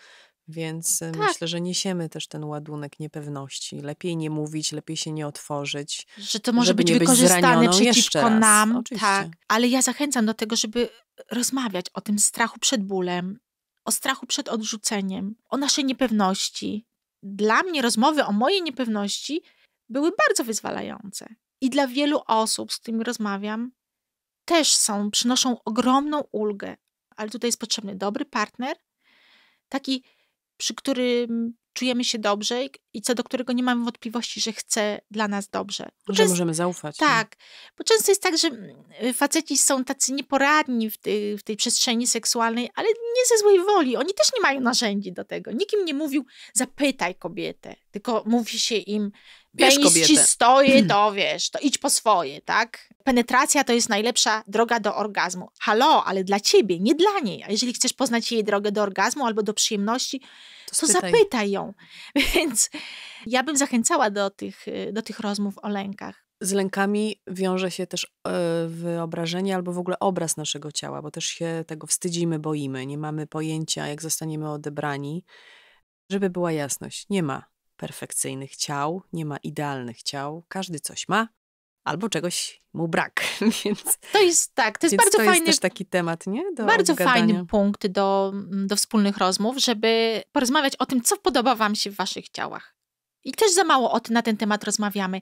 więc e, tak. myślę, że niesiemy też ten ładunek niepewności. Lepiej nie mówić, lepiej się nie otworzyć. Że to może być wykorzystane być przeciwko nam. Tak. Ale ja zachęcam do tego, żeby rozmawiać o tym strachu przed bólem, o strachu przed odrzuceniem, o naszej niepewności. Dla mnie rozmowy o mojej niepewności były bardzo wyzwalające. I dla wielu osób, z którymi rozmawiam, też są, przynoszą ogromną ulgę. Ale tutaj jest potrzebny dobry partner, taki przy którym czujemy się dobrze i co do którego nie mamy wątpliwości, że chce dla nas dobrze. Bo że często, możemy zaufać. Tak, nie? bo często jest tak, że y, faceci są tacy nieporadni w tej, w tej przestrzeni seksualnej, ale nie ze złej woli. Oni też nie mają narzędzi do tego. Nikt im nie mówił, zapytaj kobietę, tylko mówi się im, Penis ci stoi, (clears throat) to wiesz, to idź po swoje, tak? Penetracja to jest najlepsza droga do orgazmu. Halo, ale dla ciebie, nie dla niej. A jeżeli chcesz poznać jej drogę do orgazmu albo do przyjemności, to zapytaj. zapytaj ją. (laughs) Więc ja bym zachęcała do tych, y, do tych rozmów o lękach z lękami wiąże się też e, wyobrażenie albo w ogóle obraz naszego ciała, bo też się tego wstydzimy, boimy, nie mamy pojęcia, jak zostaniemy odebrani. Żeby była jasność, nie ma perfekcyjnych ciał, nie ma idealnych ciał, każdy coś ma, albo czegoś mu brak. (laughs) Więc, to jest tak, to jest bardzo to fajny. Jest też taki temat, nie? Do bardzo gadania. fajny punkt do, mm, do wspólnych rozmów, żeby porozmawiać o tym, co podoba Wam się w Waszych ciałach. I też za mało o, na ten temat rozmawiamy,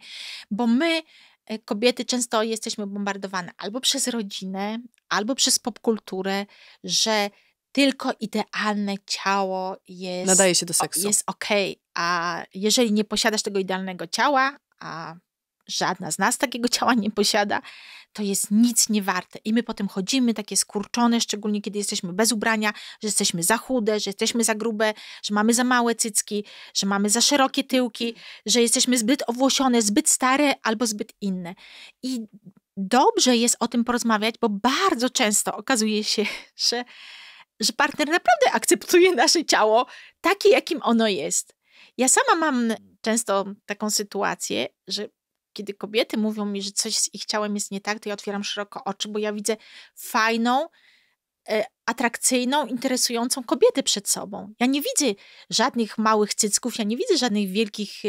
bo my, e, kobiety, często jesteśmy bombardowane albo przez rodzinę, albo przez popkulturę, że tylko idealne ciało jest. Nadaje się do seksu. Jest okej, okay, a jeżeli nie posiadasz tego idealnego ciała, a żadna z nas takiego ciała nie posiada, to jest nic nie warte. I my potem chodzimy takie skurczone, szczególnie kiedy jesteśmy bez ubrania, że jesteśmy za chude, że jesteśmy za grube, że mamy za małe cycki, że mamy za szerokie tyłki, że jesteśmy zbyt owłosione, zbyt stare albo zbyt inne. I dobrze jest o tym porozmawiać, bo bardzo często okazuje się, (laughs) że, że partner naprawdę akceptuje nasze ciało takie, jakim ono jest. Ja sama mam często taką sytuację, że kiedy kobiety mówią mi, że coś z ich ciałem jest nie tak, to ja otwieram szeroko oczy, bo ja widzę fajną, e, atrakcyjną, interesującą kobietę przed sobą. Ja nie widzę żadnych małych cycków, ja nie widzę żadnych wielkich, e,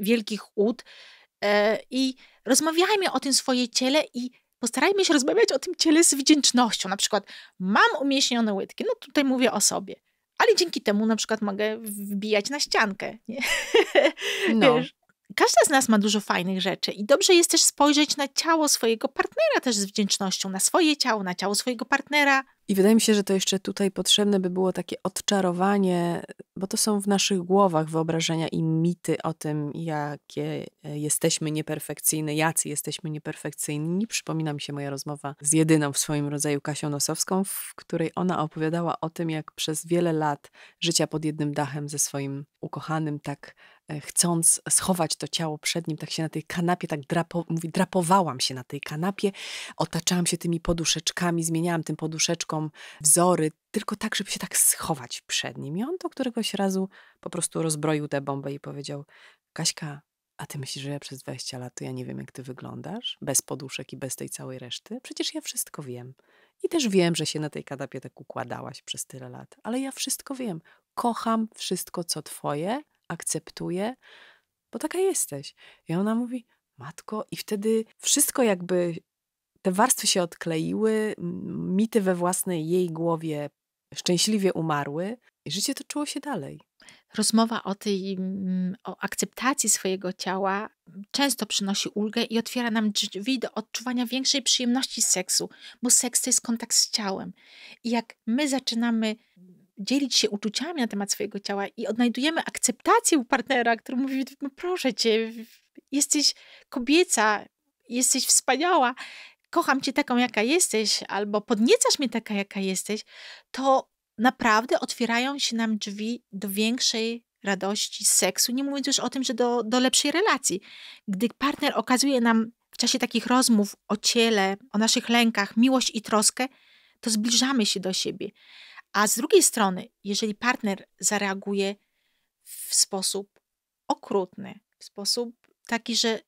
wielkich ud. E, I rozmawiajmy o tym swoje ciele i postarajmy się rozmawiać o tym ciele z wdzięcznością. Na przykład mam umieśnione łydki, no tutaj mówię o sobie. Ale dzięki temu na przykład mogę wbijać na ściankę. Nie? (laughs) No. Wiesz, Każda z nas ma dużo fajnych rzeczy i dobrze jest też spojrzeć na ciało swojego partnera też z wdzięcznością, na swoje ciało, na ciało swojego partnera. I wydaje mi się, że to jeszcze tutaj potrzebne by było takie odczarowanie, bo to są w naszych głowach wyobrażenia i mity o tym, jakie e, jesteśmy nieperfekcyjne, jacy jesteśmy nieperfekcyjni. Przypomina mi się moja rozmowa z jedyną w swoim rodzaju Kasią Nosowską, w której ona opowiadała o tym, jak przez wiele lat życia pod jednym dachem ze swoim ukochanym tak E, chcąc schować to ciało przed nim, tak się na tej kanapie, tak drapo, mówi, drapowałam się na tej kanapie, otaczałam się tymi poduszeczkami, zmieniałam tym poduszeczkom wzory, tylko tak, żeby się tak schować przed nim. I on do któregoś razu po prostu rozbroił tę bombę i powiedział, Kaśka, a ty myślisz, że ja przez 20 lat to ja nie wiem, jak ty wyglądasz, bez poduszek i bez tej całej reszty? Przecież ja wszystko wiem. I też wiem, że się na tej kanapie tak układałaś przez tyle lat, ale ja wszystko wiem. Kocham wszystko, co twoje akceptuję, bo taka jesteś. I ona mówi, matko, i wtedy wszystko jakby te warstwy się odkleiły, mity we własnej jej głowie szczęśliwie umarły i życie toczyło się dalej. Rozmowa o tej, o akceptacji swojego ciała często przynosi ulgę i otwiera nam drzwi do odczuwania większej przyjemności seksu, bo seks to jest kontakt z ciałem. I jak my zaczynamy dzielić się uczuciami na temat swojego ciała i odnajdujemy akceptację u partnera, który mówi: no Proszę cię, jesteś kobieca, jesteś wspaniała, kocham cię taką, jaka jesteś, albo podniecasz mnie taka, jaka jesteś, to naprawdę otwierają się nam drzwi do większej radości, seksu, nie mówiąc już o tym, że do, do lepszej relacji. Gdy partner okazuje nam w czasie takich rozmów o ciele, o naszych lękach, miłość i troskę, to zbliżamy się do siebie. A z drugiej strony, jeżeli partner zareaguje w sposób okrutny, w sposób taki, że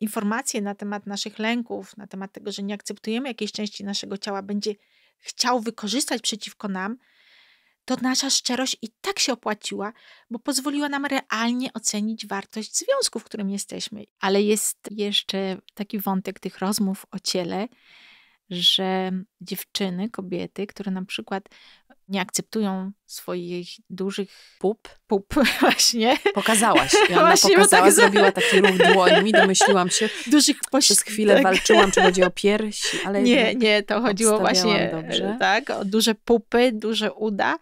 informacje na temat naszych lęków, na temat tego, że nie akceptujemy jakiejś części naszego ciała, będzie chciał wykorzystać przeciwko nam, to nasza szczerość i tak się opłaciła, bo pozwoliła nam realnie ocenić wartość związku, w którym jesteśmy. Ale jest jeszcze taki wątek tych rozmów o ciele, że dziewczyny, kobiety, które na przykład nie akceptują swoich dużych pup. Pup, (laughs) właśnie. Pokazałaś. Ja właśnie, pokazała, tak zrobiła taki ruch dłońmi, domyśliłam się. Dużych pośladków. Przez chwilę tak. walczyłam, czy chodzi o piersi, ale... Nie, nie, to chodziło właśnie e, dobrze. tak, o duże pupy, duże uda.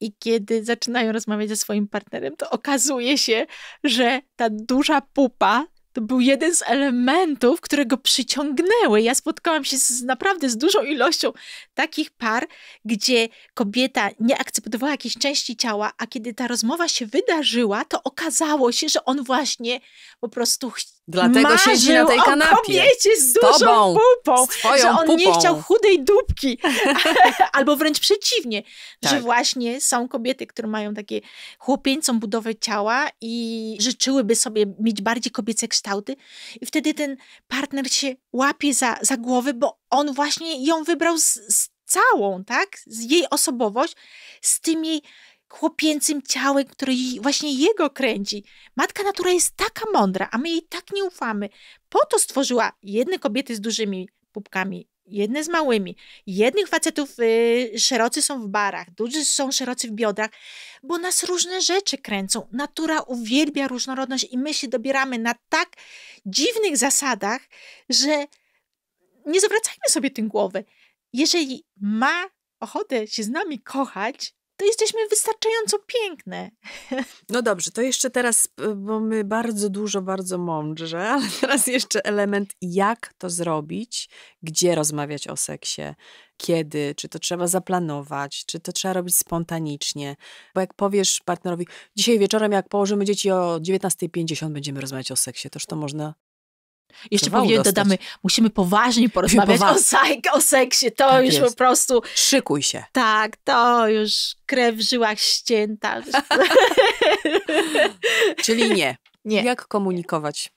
I kiedy zaczynają rozmawiać ze swoim partnerem, to okazuje się, że ta duża pupa to był jeden z elementów, które go przyciągnęły. Ja spotkałam się z, naprawdę z dużą ilością takich par, gdzie kobieta nie akceptowała jakiejś części ciała, a kiedy ta rozmowa się wydarzyła, to okazało się, że on właśnie po prostu Dlatego siedzi na tej kanapie. O z, z dużą tobą, pupą, z że on pupą. nie chciał chudej dupki. (laughs) (laughs) Albo wręcz przeciwnie, tak. że właśnie są kobiety, które mają takie chłopieńcą budowę ciała i życzyłyby sobie mieć bardziej kobiece kształty. I wtedy ten partner się łapie za, za głowę, bo on właśnie ją wybrał z, z całą, tak? Z jej osobowość, z tym jej chłopięcym ciałem, które właśnie jego kręci. Matka natura jest taka mądra, a my jej tak nie ufamy. Po to stworzyła jedne kobiety z dużymi pupkami, jedne z małymi, jednych facetów y, szerocy są w barach, duży są szerocy w biodrach, bo nas różne rzeczy kręcą. Natura uwielbia różnorodność i my się dobieramy na tak dziwnych zasadach, że nie zwracajmy sobie tym głowy. Jeżeli ma ochotę się z nami kochać, to jesteśmy wystarczająco piękne. (laughs) No dobrze, to jeszcze teraz, bo my bardzo dużo, bardzo mądrze, ale (laughs) teraz jeszcze element, jak to zrobić, gdzie rozmawiać o seksie, kiedy, czy to trzeba zaplanować, czy to trzeba robić spontanicznie. Bo jak powiesz partnerowi, dzisiaj wieczorem, jak położymy dzieci o 19.50, będziemy rozmawiać o seksie, toż to można jeszcze powinien dodamy, musimy poważnie porozmawiać o, sek o seksie. To tak już jest. po prostu. Szykuj się. Tak, to już krew w żyłach ścięta. (laughs) Czyli nie. nie. Jak komunikować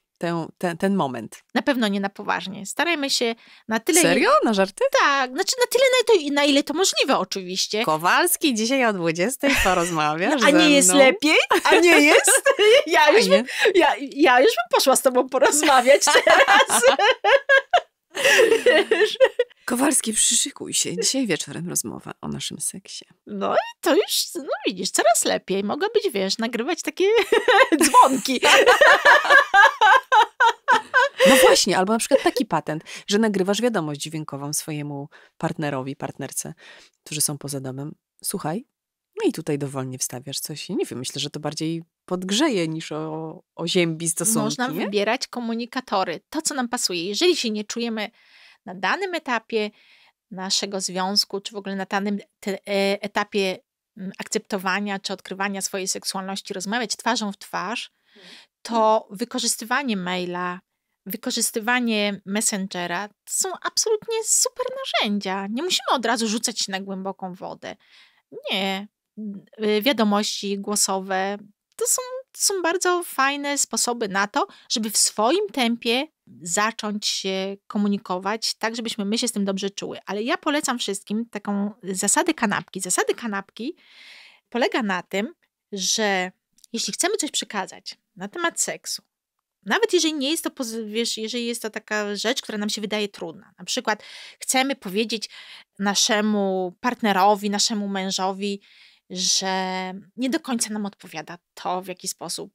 ten, ten moment. Na pewno nie na poważnie. Starajmy się na tyle. Serio? Na żarty? Tak, znaczy na tyle, na, to, na ile to możliwe, oczywiście. Kowalski dzisiaj o 20 porozmawia. No, a nie jest lepiej? A nie (laughs) jest? Ja już, bym, ja, ja już bym poszła z tobą porozmawiać (laughs) teraz. Kowalski, przyszykuj się. Dzisiaj wieczorem rozmowa o naszym seksie. No i to już, no widzisz, coraz lepiej. Mogę być, wiesz, nagrywać takie (laughs) dzwonki. No właśnie, albo na przykład taki patent, że nagrywasz wiadomość dźwiękową swojemu partnerowi, partnerce, którzy są poza domem. Słuchaj, no i tutaj dowolnie wstawiasz coś. Nie wiem, myślę, że to bardziej podgrzeje niż o, oziębi stosunki. Można nie? wybierać komunikatory, to co nam pasuje. Jeżeli się nie czujemy na danym etapie naszego związku, czy w ogóle na danym te, e, etapie mm, akceptowania czy odkrywania swojej seksualności, rozmawiać twarzą w twarz, mhm. to wykorzystywanie maila, wykorzystywanie Messengera to są absolutnie super narzędzia. Nie musimy od razu rzucać się na głęboką wodę. Nie. Y, wiadomości głosowe to są, to są bardzo fajne sposoby na to, żeby w swoim tempie zacząć się komunikować, tak żebyśmy my się z tym dobrze czuły. Ale ja polecam wszystkim taką zasadę kanapki. Zasady kanapki polega na tym, że jeśli chcemy coś przekazać na temat seksu, nawet jeżeli nie jest to, wiesz, jeżeli jest to taka rzecz, która nam się wydaje trudna. Na przykład chcemy powiedzieć naszemu partnerowi, naszemu mężowi, że nie do końca nam odpowiada to, w jaki sposób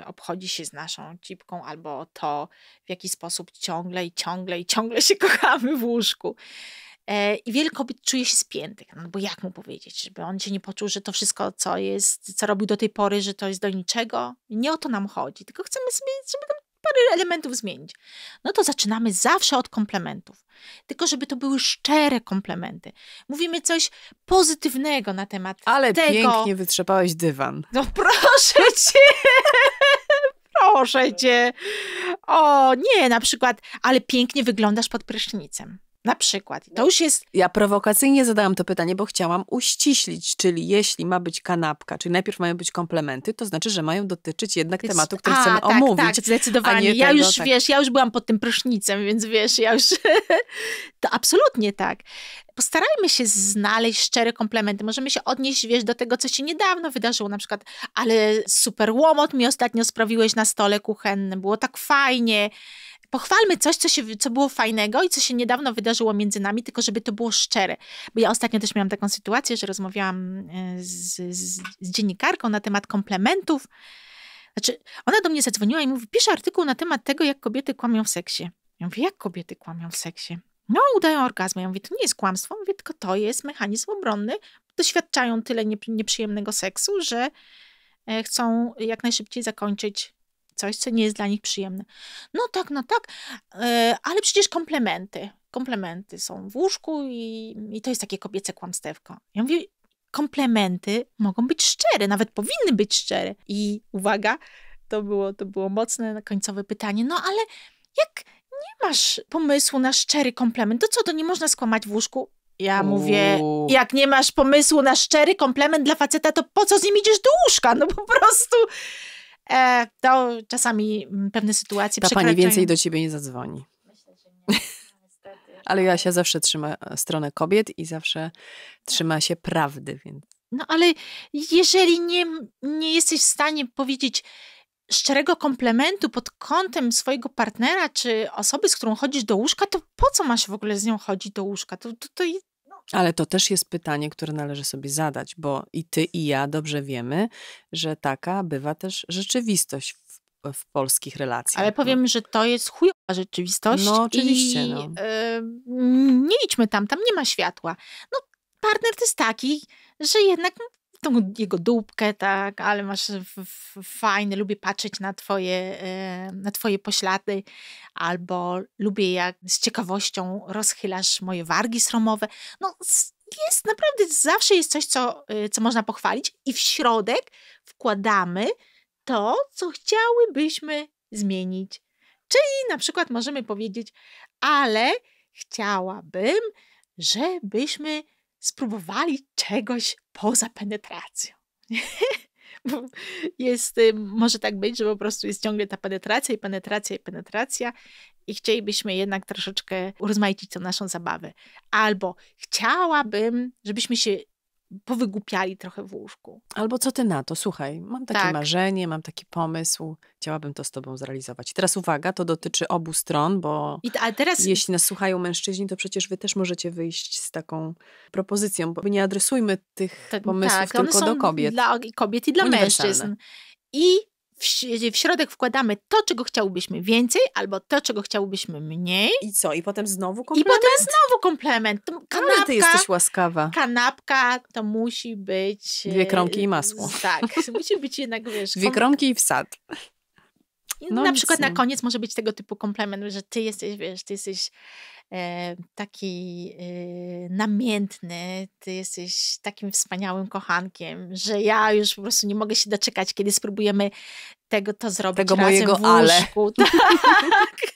y, obchodzi się z naszą cipką, albo to, w jaki sposób ciągle i ciągle i ciągle się (laughs) kochamy w łóżku. E, I wiele kobiet czuje się spiętych, no bo jak mu powiedzieć, żeby on się nie poczuł, że to wszystko, co jest, co robił do tej pory, że to jest do niczego. Nie o to nam chodzi, tylko chcemy sobie, żeby tam parę elementów zmienić. No to zaczynamy zawsze od komplementów. Tylko żeby to były szczere komplementy. Mówimy coś pozytywnego na temat Ale tego. Ale pięknie wytrzepałeś dywan. No proszę cię! (laughs) proszę cię. O, nie, na przykład, ale pięknie wyglądasz pod prysznicem. Na przykład. To no. już jest... Ja prowokacyjnie zadałam to pytanie, bo chciałam uściślić, czyli jeśli ma być kanapka, czyli najpierw mają być komplementy, to znaczy, że mają dotyczyć jednak tematu, który a, chcemy tak, omówić. Tak, zdecydowanie. Ja tego, już, tak. wiesz, ja już byłam pod tym prysznicem, więc wiesz, ja już... (laughs) to absolutnie tak. Postarajmy się znaleźć szczere komplementy. Możemy się odnieść, wiesz, do tego, co się niedawno wydarzyło. Na przykład, ale super łomot mi ostatnio sprawiłeś na stole kuchennym. Było tak fajnie pochwalmy coś, co, się, co było fajnego i co się niedawno wydarzyło między nami, tylko żeby to było szczere. Bo ja ostatnio też miałam taką sytuację, że rozmawiałam e, z, z, z dziennikarką na temat komplementów. Znaczy, ona do mnie zadzwoniła i mówi, pisze artykuł na temat tego, jak kobiety kłamią w seksie. Ja mówię, jak kobiety kłamią w seksie? No, udają orgazm. Ja mówię, to nie jest kłamstwo, mówię, tylko to jest mechanizm obronny. Doświadczają tyle nieprzyjemnego seksu, że e, chcą jak najszybciej zakończyć coś, co nie jest dla nich przyjemne. No tak, no tak, e, ale przecież komplementy. Komplementy są w łóżku i, i to jest takie kobiece kłamstewko. Ja mówię, komplementy mogą być szczere, nawet powinny być szczere. I uwaga, to było, to było mocne końcowe pytanie, no ale jak nie masz pomysłu na szczery komplement, to co, to nie można skłamać w łóżku? Ja mówię, jak nie masz pomysłu na szczery komplement dla faceta, to po co z nim idziesz do łóżka? No po prostu. E, to czasami mm, pewne sytuacje Ta pani więcej do ciebie nie zadzwoni. Myślę, że nie. (laughs) No, ale Jasia zawsze trzyma e, stronę kobiet i zawsze trzyma się prawdy, więc... No ale jeżeli nie, nie jesteś w stanie powiedzieć szczerego komplementu pod kątem swojego partnera czy osoby, z którą chodzisz do łóżka, to po co masz w ogóle z nią chodzić do łóżka? To, to, to ale to też jest pytanie, które należy sobie zadać, bo i ty, i ja dobrze wiemy, że taka bywa też rzeczywistość w, w polskich relacjach. Ale no. powiem, no. że to jest chujowa rzeczywistość. No oczywiście. I, no. Y, nie idźmy tam, tam nie ma światła. No, partner to jest taki, że jednak tą jego dupkę, tak, ale masz fajny, lubię patrzeć na twoje, e, na twoje poślady, albo lubię jak z ciekawością rozchylasz moje wargi sromowe. No jest naprawdę, zawsze jest coś, co, e, co można pochwalić i w środek wkładamy to, co chciałybyśmy zmienić. Czyli na przykład możemy powiedzieć, ale chciałabym, żebyśmy spróbowali czegoś poza penetracją. (laughs) jest, y, może tak być, że po prostu jest ciągle ta penetracja i penetracja i penetracja i chcielibyśmy jednak troszeczkę urozmaicić tą naszą zabawę. Albo chciałabym, żebyśmy się powygłupiali trochę w łóżku. Albo co ty na to? Słuchaj, mam takie tak. marzenie, mam taki pomysł, chciałabym to z tobą zrealizować. I teraz uwaga, to dotyczy obu stron, bo a teraz... jeśli nas słuchają mężczyźni, to przecież wy też możecie wyjść z taką propozycją, bo nie adresujmy tych tak, pomysłów tak, tylko do kobiet. Dla kobiet i dla mężczyzn. I w, w środek wkładamy to, czego chciałbyśmy więcej, albo to, czego chciałbyśmy mniej. I co? I potem znowu komplement? I potem znowu komplement. To no, kanapka, Ale ty jesteś łaskawa. Kanapka to musi być... E, Dwie kromki i masło. Tak, (laughs) musi być jednak, wiesz... Dwie kromki i wsad. No na przykład nie. na no. koniec może być tego typu komplement, że ty jesteś, wiesz, ty jesteś E, taki e, namiętny, ty jesteś takim wspaniałym kochankiem, że ja już po prostu nie mogę się doczekać, kiedy spróbujemy tego to zrobić tego razem mojego w łóżku. ale. (laughs) Tak.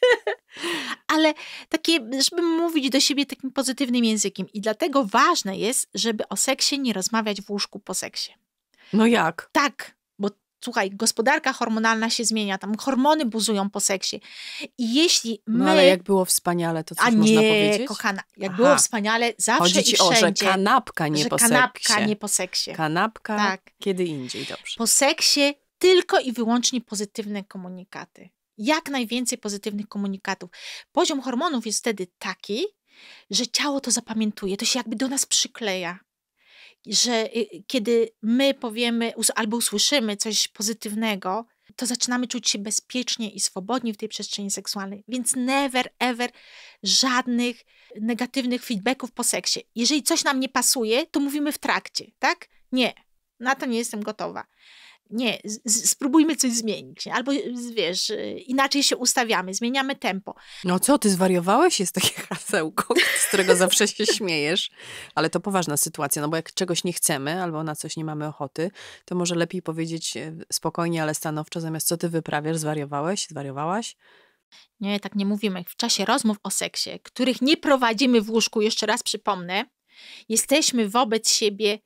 ale takie, żeby mówić do siebie takim pozytywnym językiem. I dlatego ważne jest, żeby o seksie nie rozmawiać w łóżku po seksie. No jak? Tak, słuchaj, gospodarka hormonalna się zmienia, tam hormony buzują po seksie. I jeśli no my... No ale jak było wspaniale, to coś nie, można powiedzieć? kochana, jak Aha. było wspaniale, zawsze Chodzi ci i wszędzie. o, że kanapka nie że po kanapka seksie. nie po seksie. Kanapka tak. kiedy indziej, dobrze. Po seksie tylko i wyłącznie pozytywne komunikaty. Jak najwięcej pozytywnych komunikatów. Poziom hormonów jest wtedy taki, że ciało to zapamiętuje, to się jakby do nas przykleja że y, y, kiedy my powiemy albo usłyszymy coś pozytywnego, to zaczynamy czuć się bezpiecznie i swobodnie w tej przestrzeni seksualnej. Więc never, ever żadnych negatywnych feedbacków po seksie. Jeżeli coś nam nie pasuje, to mówimy w trakcie, tak? Nie, na to nie jestem gotowa nie, spróbujmy coś zmienić, albo wiesz, y, inaczej się ustawiamy, zmieniamy tempo. No co, ty zwariowałeś? Jest takie (laughs) hasełko, z którego zawsze się śmiejesz, ale to poważna sytuacja, no bo jak czegoś nie chcemy, albo na coś nie mamy ochoty, to może lepiej powiedzieć e, spokojnie, ale stanowczo, zamiast co ty wyprawiasz, zwariowałeś, zwariowałaś? Nie, tak nie mówimy. W czasie rozmów o seksie, których nie prowadzimy w łóżku, jeszcze raz przypomnę, jesteśmy wobec siebie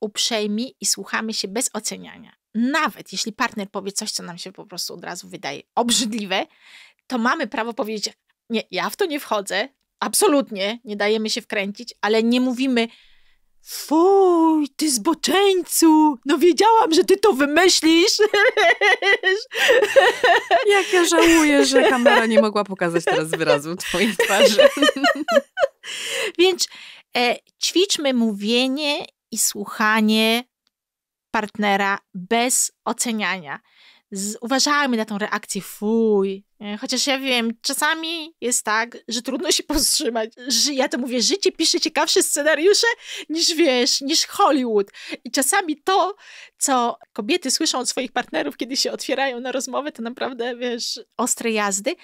uprzejmi i słuchamy się bez oceniania nawet jeśli partner powie coś, co nam się po prostu od razu wydaje obrzydliwe, to mamy prawo powiedzieć: Nie, ja w to nie wchodzę, absolutnie, nie dajemy się wkręcić, ale nie mówimy: Fuj, ty zboczeńcu! No wiedziałam, że ty to wymyślisz! (laughs) Jak ja żałuję, że kamera nie mogła pokazać teraz wyrazu twojej twarzy. (laughs) Więc e, ćwiczmy mówienie i słuchanie partnera bez oceniania. Z, uważajmy na tą reakcję, fuj. E, chociaż ja wiem, czasami jest tak, że trudno się powstrzymać. Że ja to mówię, życie pisze ciekawsze scenariusze niż wiesz, niż Hollywood. I czasami to, co kobiety słyszą od swoich partnerów, kiedy się otwierają na rozmowę, to naprawdę wiesz, ostre jazdy.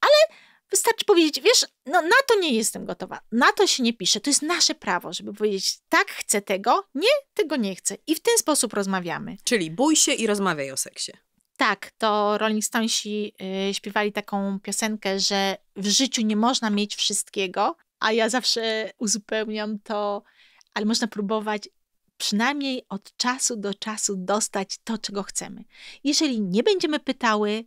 Ale Wystarczy powiedzieć, wiesz, no na to nie jestem gotowa, na to się nie pisze. To jest nasze prawo, żeby powiedzieć, tak, chcę tego, nie, tego nie chcę. I w ten sposób rozmawiamy. Czyli bój się i rozmawiaj o seksie. Tak, to Rolling Stonesi y, śpiewali taką piosenkę, że w życiu nie można mieć wszystkiego, a ja zawsze uzupełniam to, ale można próbować przynajmniej od czasu do czasu dostać to, czego chcemy. Jeżeli nie będziemy pytały,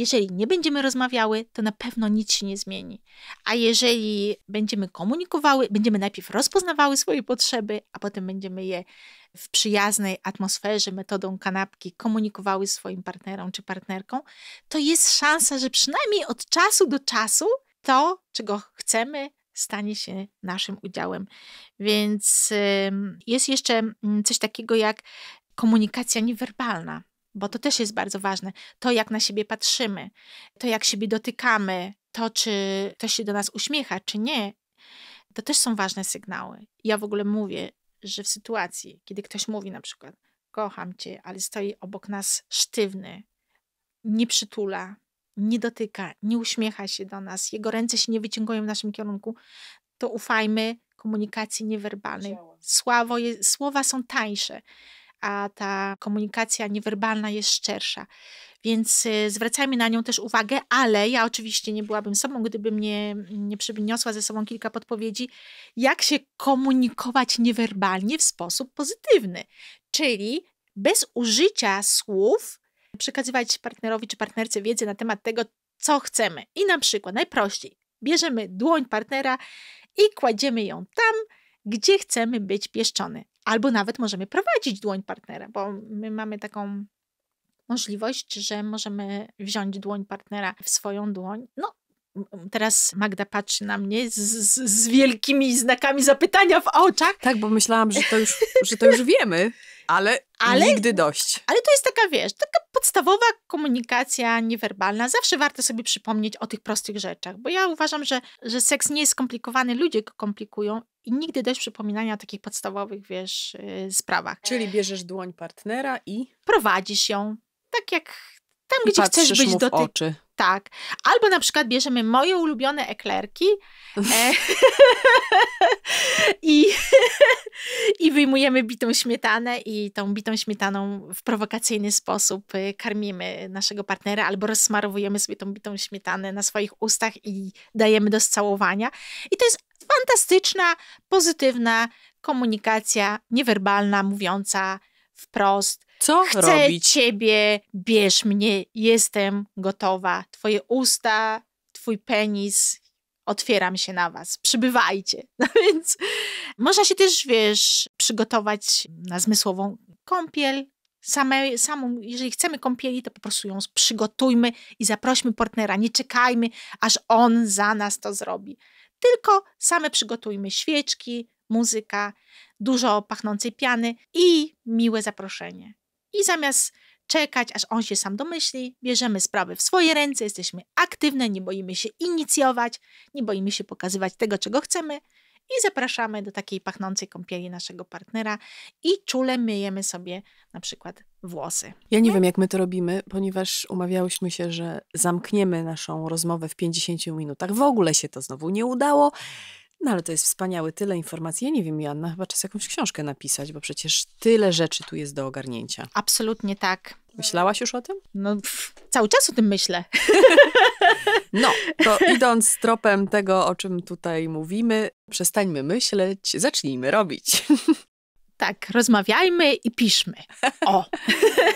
jeżeli nie będziemy rozmawiały, to na pewno nic się nie zmieni. A jeżeli będziemy komunikowały, będziemy najpierw rozpoznawały swoje potrzeby, a potem będziemy je w przyjaznej atmosferze, metodą kanapki komunikowały swoim partnerom czy partnerką, to jest szansa, że przynajmniej od czasu do czasu to, czego chcemy, stanie się naszym udziałem. Więc jest jeszcze mm, coś takiego jak komunikacja niewerbalna bo to też jest bardzo ważne. To, jak na siebie patrzymy, to, jak siebie dotykamy, to, czy ktoś się do nas uśmiecha, czy nie, to też są ważne sygnały. Ja w ogóle mówię, że w sytuacji, kiedy ktoś mówi na przykład, kocham cię, ale stoi obok nas sztywny, nie przytula, nie dotyka, nie uśmiecha się do nas, jego ręce się nie wyciągają w naszym kierunku, to ufajmy komunikacji niewerbalnej. Słowo, jest, słowa są tańsze a ta komunikacja niewerbalna jest szczersza. Więc y, zwracajmy na nią też uwagę, ale ja oczywiście nie byłabym sobą, gdybym nie, nie przyniosła ze sobą kilka podpowiedzi, jak się komunikować niewerbalnie w sposób pozytywny, czyli bez użycia słów przekazywać partnerowi czy partnerce wiedzę na temat tego, co chcemy. I na przykład najprościej bierzemy dłoń partnera i kładziemy ją tam, gdzie chcemy być pieszczony. Albo nawet możemy prowadzić dłoń partnera, bo my mamy taką możliwość, że możemy wziąć dłoń partnera w swoją dłoń. No, Teraz Magda patrzy na mnie z, z, z, wielkimi znakami zapytania w oczach. Tak, bo myślałam, że to już, że to już wiemy, ale, ale nigdy dość. Ale to jest taka, wiesz, taka podstawowa komunikacja niewerbalna. Zawsze warto sobie przypomnieć o tych prostych rzeczach, bo ja uważam, że, że seks nie jest skomplikowany, ludzie go komplikują i nigdy dość przypominania o takich podstawowych, wiesz, y, sprawach. Czyli bierzesz dłoń partnera i... Prowadzisz ją, tak jak tam, I gdzie chcesz być do tych. oczy. Tak. Albo na przykład bierzemy moje ulubione eklerki e... (laughs) i, i wyjmujemy bitą śmietanę i tą bitą śmietaną w prowokacyjny sposób y, karmimy naszego partnera albo rozsmarowujemy sobie tą bitą śmietanę na swoich ustach i dajemy do scałowania. I to jest fantastyczna, pozytywna komunikacja niewerbalna, mówiąca wprost. Co Chcę robić? ciebie, bierz mnie, jestem gotowa. Twoje usta, twój penis, otwieram się na was, przybywajcie. (laughs) No więc można się też, wiesz, przygotować na zmysłową kąpiel. Same, samą, jeżeli chcemy kąpieli, to po prostu ją przygotujmy i zaprośmy partnera. Nie czekajmy, aż on za nas to zrobi tylko same przygotujmy świeczki, muzyka, dużo pachnącej piany i miłe zaproszenie. I zamiast czekać, aż on się sam domyśli, bierzemy sprawy w swoje ręce, jesteśmy aktywne, nie boimy się inicjować, nie boimy się pokazywać tego, czego chcemy, i zapraszamy do takiej pachnącej kąpieli naszego partnera i czule myjemy sobie na przykład włosy. Ja nie, nie wiem, jak my to robimy, ponieważ umawiałyśmy się, że zamkniemy naszą rozmowę w 50 minutach. W ogóle się to znowu nie udało. No ale to jest wspaniałe, tyle informacji. Ja nie wiem, Joanna, chyba czas jakąś książkę napisać, bo przecież tyle rzeczy tu jest do ogarnięcia. Absolutnie tak. Myślałaś już o tym? No, pff, cały czas o tym myślę. (laughs) No, to (laughs) idąc tropem tego, o czym tutaj mówimy, przestańmy myśleć, zacznijmy robić. (laughs) Tak, rozmawiajmy i piszmy. O!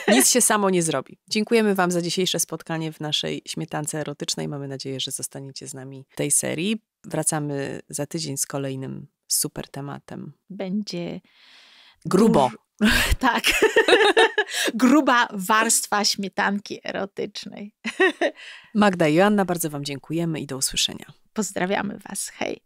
Nic się samo nie zrobi. Dziękujemy Wam za dzisiejsze spotkanie w naszej śmietance erotycznej. Mamy nadzieję, że zostaniecie z nami w tej serii. Wracamy za tydzień z kolejnym super tematem. Będzie. Grubo. Duż... (laughs) Tak. (laughs) Gruba warstwa śmietanki erotycznej. (laughs) Magda i Joanna, bardzo Wam dziękujemy i do usłyszenia. Pozdrawiamy Was. Hej.